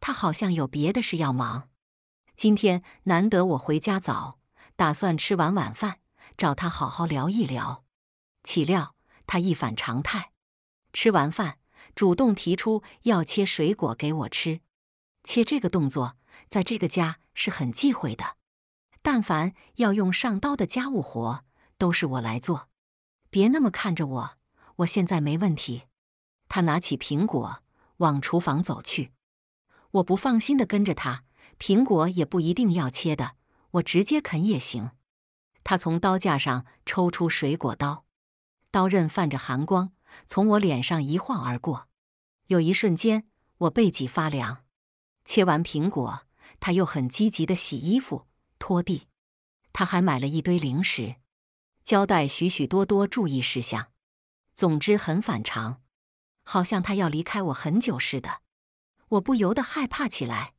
他好像有别的事要忙。今天难得我回家早，打算吃完晚饭找他好好聊一聊。岂料他一反常态，吃完饭主动提出要切水果给我吃。切这个动作，在这个家是很忌讳的。但凡要用上刀的家务活，都是我来做。别那么看着我，我现在没问题。他拿起苹果往厨房走去，我不放心的跟着他。苹果也不一定要切的，我直接啃也行。他从刀架上抽出水果刀，刀刃泛着寒光，从我脸上一晃而过。有一瞬间，我背脊发凉。切完苹果，他又很积极的洗衣服、拖地。他还买了一堆零食，交代许许多多注意事项。总之很反常，好像他要离开我很久似的。我不由得害怕起来。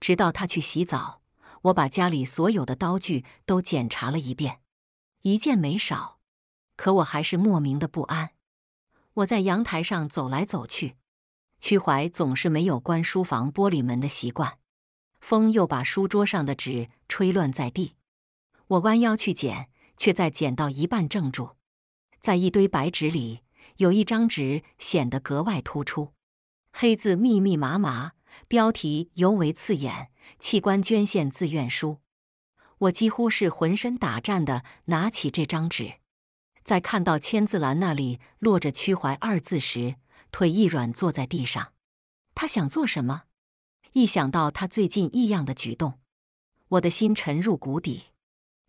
直到他去洗澡，我把家里所有的刀具都检查了一遍，一件没少。可我还是莫名的不安。我在阳台上走来走去。屈怀总是没有关书房玻璃门的习惯，风又把书桌上的纸吹乱在地。我弯腰去捡，却在捡到一半怔住。在一堆白纸里，有一张纸显得格外突出，黑字密密麻麻，标题尤为刺眼：“器官捐献自愿书。”我几乎是浑身打颤的拿起这张纸，在看到签字栏那里落着“屈怀”二字时。腿一软，坐在地上。他想做什么？一想到他最近异样的举动，我的心沉入谷底。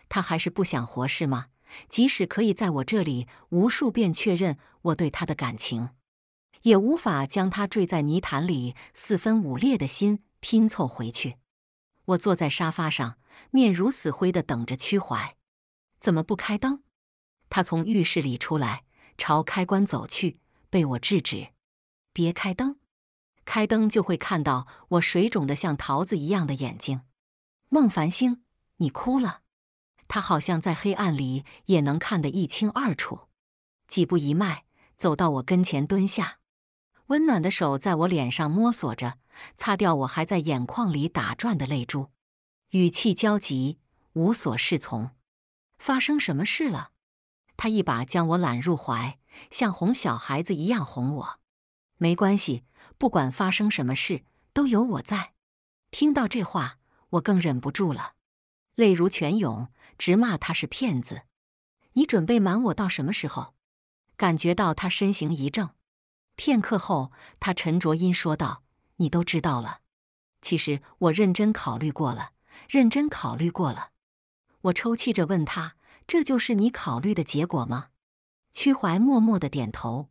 他还是不想活是吗？即使可以在我这里无数遍确认我对他的感情，也无法将他坠在泥潭里四分五裂的心拼凑回去。我坐在沙发上，面如死灰的等着屈怀。怎么不开灯？他从浴室里出来，朝开关走去。被我制止，别开灯，开灯就会看到我水肿的像桃子一样的眼睛。孟繁星，你哭了。他好像在黑暗里也能看得一清二楚。几步一迈，走到我跟前蹲下，温暖的手在我脸上摸索着，擦掉我还在眼眶里打转的泪珠，语气焦急，无所适从。发生什么事了？他一把将我揽入怀。像哄小孩子一样哄我，没关系，不管发生什么事都有我在。听到这话，我更忍不住了，泪如泉涌，直骂他是骗子。你准备瞒我到什么时候？感觉到他身形一怔，片刻后，他沉着音说道：“你都知道了。其实我认真考虑过了，认真考虑过了。”我抽泣着问他：“这就是你考虑的结果吗？”屈怀默默的点头，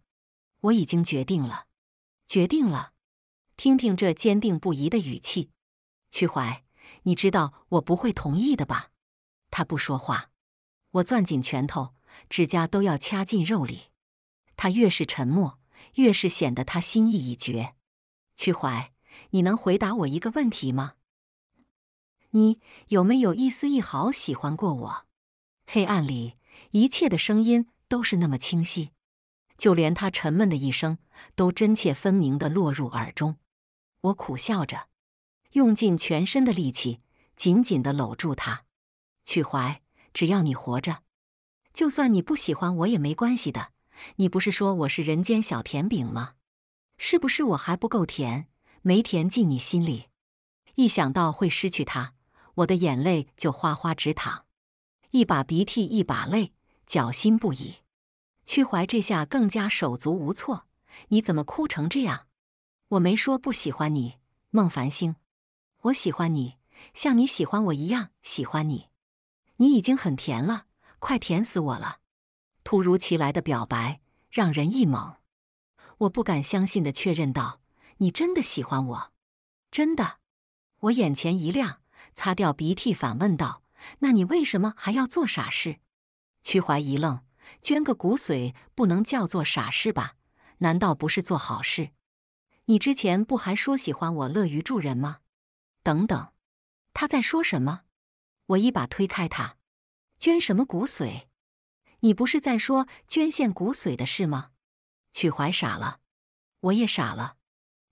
我已经决定了，决定了。听听这坚定不移的语气，屈怀，你知道我不会同意的吧？他不说话，我攥紧拳头，指甲都要掐进肉里。他越是沉默，越是显得他心意已决。屈怀，你能回答我一个问题吗？你有没有一丝一毫喜欢过我？黑暗里，一切的声音。都是那么清晰，就连他沉闷的一声都真切分明的落入耳中。我苦笑着，用尽全身的力气，紧紧的搂住他。曲怀，只要你活着，就算你不喜欢我也没关系的。你不是说我是人间小甜饼吗？是不是我还不够甜，没甜进你心里？一想到会失去他，我的眼泪就哗哗直淌，一把鼻涕一把泪。绞心不已，屈怀这下更加手足无措。你怎么哭成这样？我没说不喜欢你，孟繁星，我喜欢你，像你喜欢我一样喜欢你。你已经很甜了，快甜死我了！突如其来的表白让人一懵。我不敢相信的确认道：“你真的喜欢我？真的？”我眼前一亮，擦掉鼻涕，反问道：“那你为什么还要做傻事？”曲怀一愣，捐个骨髓不能叫做傻事吧？难道不是做好事？你之前不还说喜欢我乐于助人吗？等等，他在说什么？我一把推开他，捐什么骨髓？你不是在说捐献骨髓的事吗？曲怀傻了，我也傻了，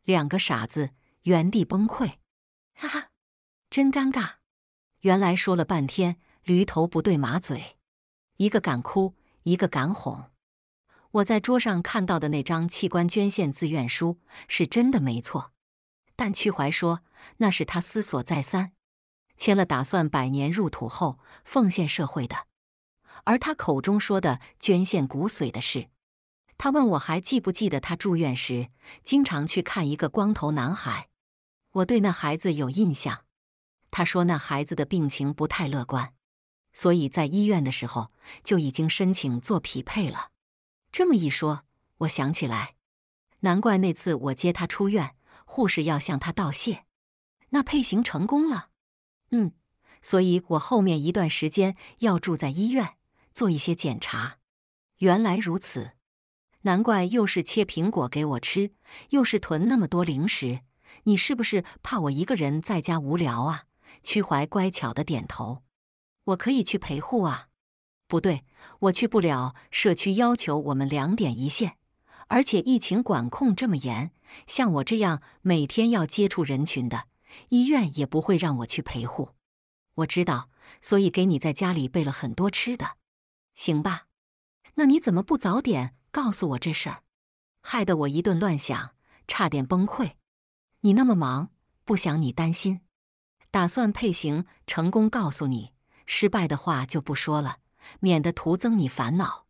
两个傻子原地崩溃。哈哈，真尴尬，原来说了半天驴头不对马嘴。一个敢哭，一个敢哄。我在桌上看到的那张器官捐献自愿书是真的，没错。但屈怀说那是他思索再三，签了打算百年入土后奉献社会的。而他口中说的捐献骨髓的事，他问我还记不记得他住院时经常去看一个光头男孩。我对那孩子有印象。他说那孩子的病情不太乐观。所以在医院的时候就已经申请做匹配了。这么一说，我想起来，难怪那次我接他出院，护士要向他道谢。那配型成功了。嗯，所以我后面一段时间要住在医院做一些检查。原来如此，难怪又是切苹果给我吃，又是囤那么多零食。你是不是怕我一个人在家无聊啊？屈怀乖巧的点头。我可以去陪护啊，不对，我去不了。社区要求我们两点一线，而且疫情管控这么严，像我这样每天要接触人群的，医院也不会让我去陪护。我知道，所以给你在家里备了很多吃的，行吧？那你怎么不早点告诉我这事儿，害得我一顿乱想，差点崩溃。你那么忙，不想你担心，打算配型成功，告诉你。失败的话就不说了，免得徒增你烦恼。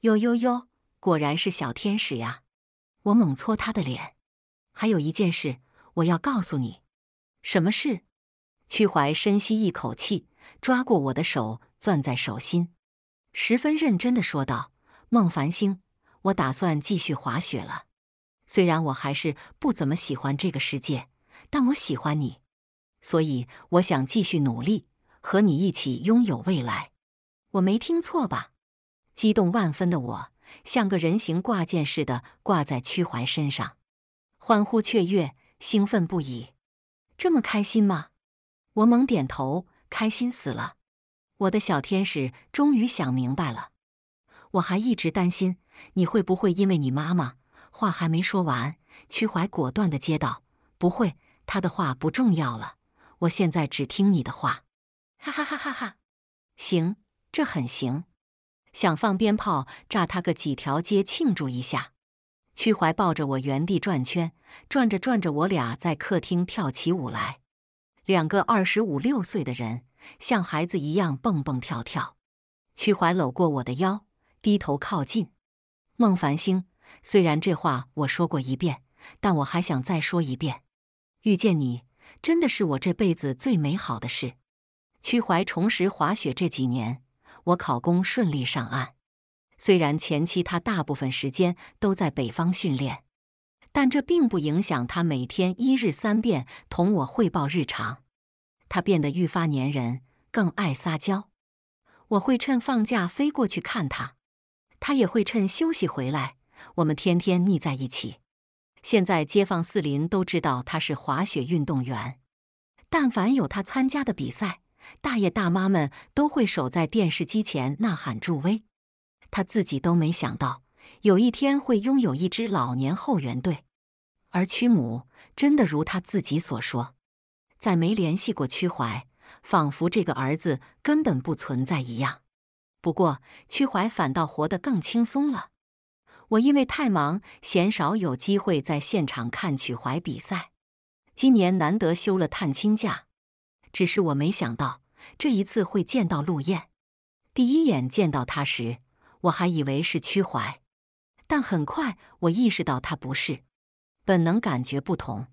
哟哟哟，果然是小天使呀！我猛搓他的脸。还有一件事，我要告诉你。什么事？屈怀深吸一口气，抓过我的手，攥在手心，十分认真的说道：“孟繁星，我打算继续滑雪了。虽然我还是不怎么喜欢这个世界，但我喜欢你，所以我想继续努力。”和你一起拥有未来，我没听错吧？激动万分的我，像个人形挂件似的挂在屈怀身上，欢呼雀跃，兴奋不已。这么开心吗？我猛点头，开心死了！我的小天使终于想明白了。我还一直担心你会不会因为你妈妈……话还没说完，屈怀果断的接道：“不会，她的话不重要了。我现在只听你的话。”哈哈哈哈哈！行，这很行。想放鞭炮炸他个几条街庆祝一下。屈怀抱着我原地转圈，转着转着，我俩在客厅跳起舞来。两个二十五六岁的人像孩子一样蹦蹦跳跳。屈怀搂过我的腰，低头靠近。孟繁星，虽然这话我说过一遍，但我还想再说一遍。遇见你，真的是我这辈子最美好的事。屈怀重拾滑雪这几年，我考公顺利上岸。虽然前期他大部分时间都在北方训练，但这并不影响他每天一日三遍同我汇报日常。他变得愈发粘人，更爱撒娇。我会趁放假飞过去看他，他也会趁休息回来。我们天天腻在一起。现在街坊四邻都知道他是滑雪运动员，但凡有他参加的比赛。大爷大妈们都会守在电视机前呐喊助威，他自己都没想到有一天会拥有一支老年后援队。而屈母真的如他自己所说，再没联系过屈怀，仿佛这个儿子根本不存在一样。不过，屈怀反倒活得更轻松了。我因为太忙，鲜少有机会在现场看曲怀比赛。今年难得休了探亲假。只是我没想到这一次会见到陆燕。第一眼见到他时，我还以为是屈怀，但很快我意识到他不是，本能感觉不同。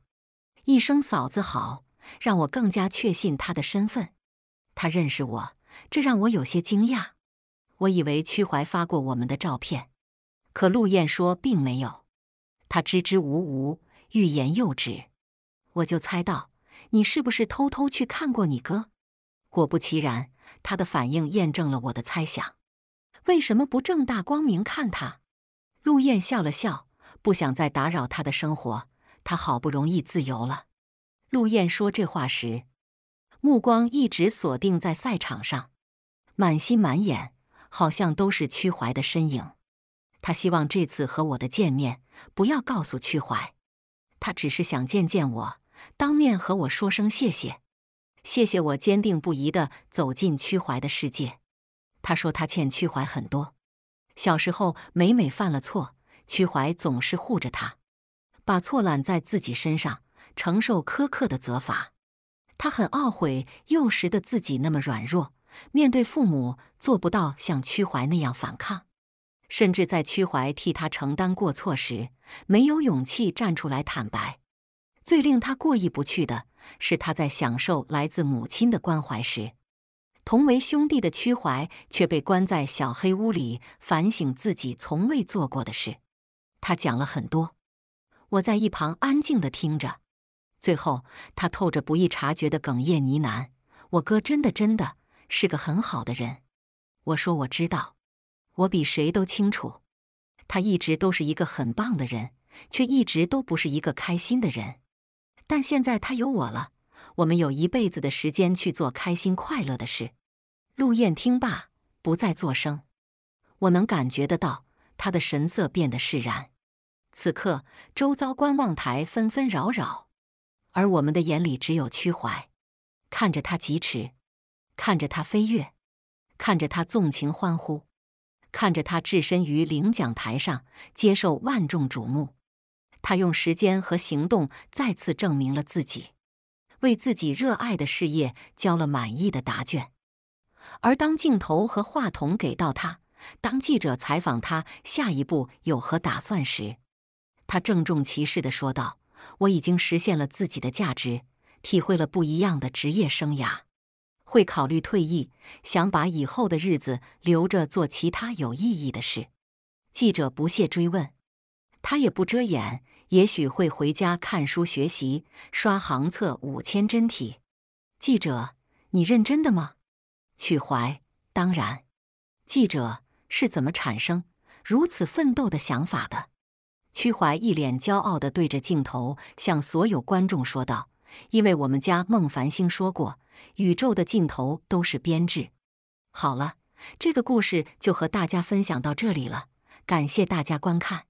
一声“嫂子好”，让我更加确信他的身份。他认识我，这让我有些惊讶。我以为屈怀发过我们的照片，可陆燕说并没有。他支支吾吾，欲言又止。我就猜到。你是不是偷偷去看过你哥？果不其然，他的反应验证了我的猜想。为什么不正大光明看他？陆燕笑了笑，不想再打扰他的生活。他好不容易自由了。陆燕说这话时，目光一直锁定在赛场上，满心满眼好像都是屈怀的身影。他希望这次和我的见面不要告诉屈怀，他只是想见见我。当面和我说声谢谢，谢谢我坚定不移的走进屈怀的世界。他说他欠屈怀很多。小时候每每犯了错，屈怀总是护着他，把错揽在自己身上，承受苛刻的责罚。他很懊悔幼时的自己那么软弱，面对父母做不到像屈怀那样反抗，甚至在屈怀替他承担过错时，没有勇气站出来坦白。最令他过意不去的是，他在享受来自母亲的关怀时，同为兄弟的屈怀却被关在小黑屋里反省自己从未做过的事。他讲了很多，我在一旁安静的听着。最后，他透着不易察觉的哽咽呢喃：“我哥真的真的是个很好的人。”我说：“我知道，我比谁都清楚，他一直都是一个很棒的人，却一直都不是一个开心的人。”但现在他有我了，我们有一辈子的时间去做开心快乐的事。陆燕听罢，不再作声。我能感觉得到，他的神色变得释然。此刻，周遭观望台纷纷扰扰，而我们的眼里只有屈怀，看着他疾驰，看着他飞跃，看着他纵情欢呼，看着他置身于领奖台上，接受万众瞩目。他用时间和行动再次证明了自己，为自己热爱的事业交了满意的答卷。而当镜头和话筒给到他，当记者采访他下一步有何打算时，他郑重其事的说道：“我已经实现了自己的价值，体会了不一样的职业生涯，会考虑退役，想把以后的日子留着做其他有意义的事。”记者不屑追问。他也不遮掩，也许会回家看书学习、刷行测五千真题。记者，你认真的吗？曲怀，当然。记者是怎么产生如此奋斗的想法的？曲怀一脸骄傲地对着镜头，向所有观众说道：“因为我们家孟繁星说过，宇宙的尽头都是编制。”好了，这个故事就和大家分享到这里了，感谢大家观看。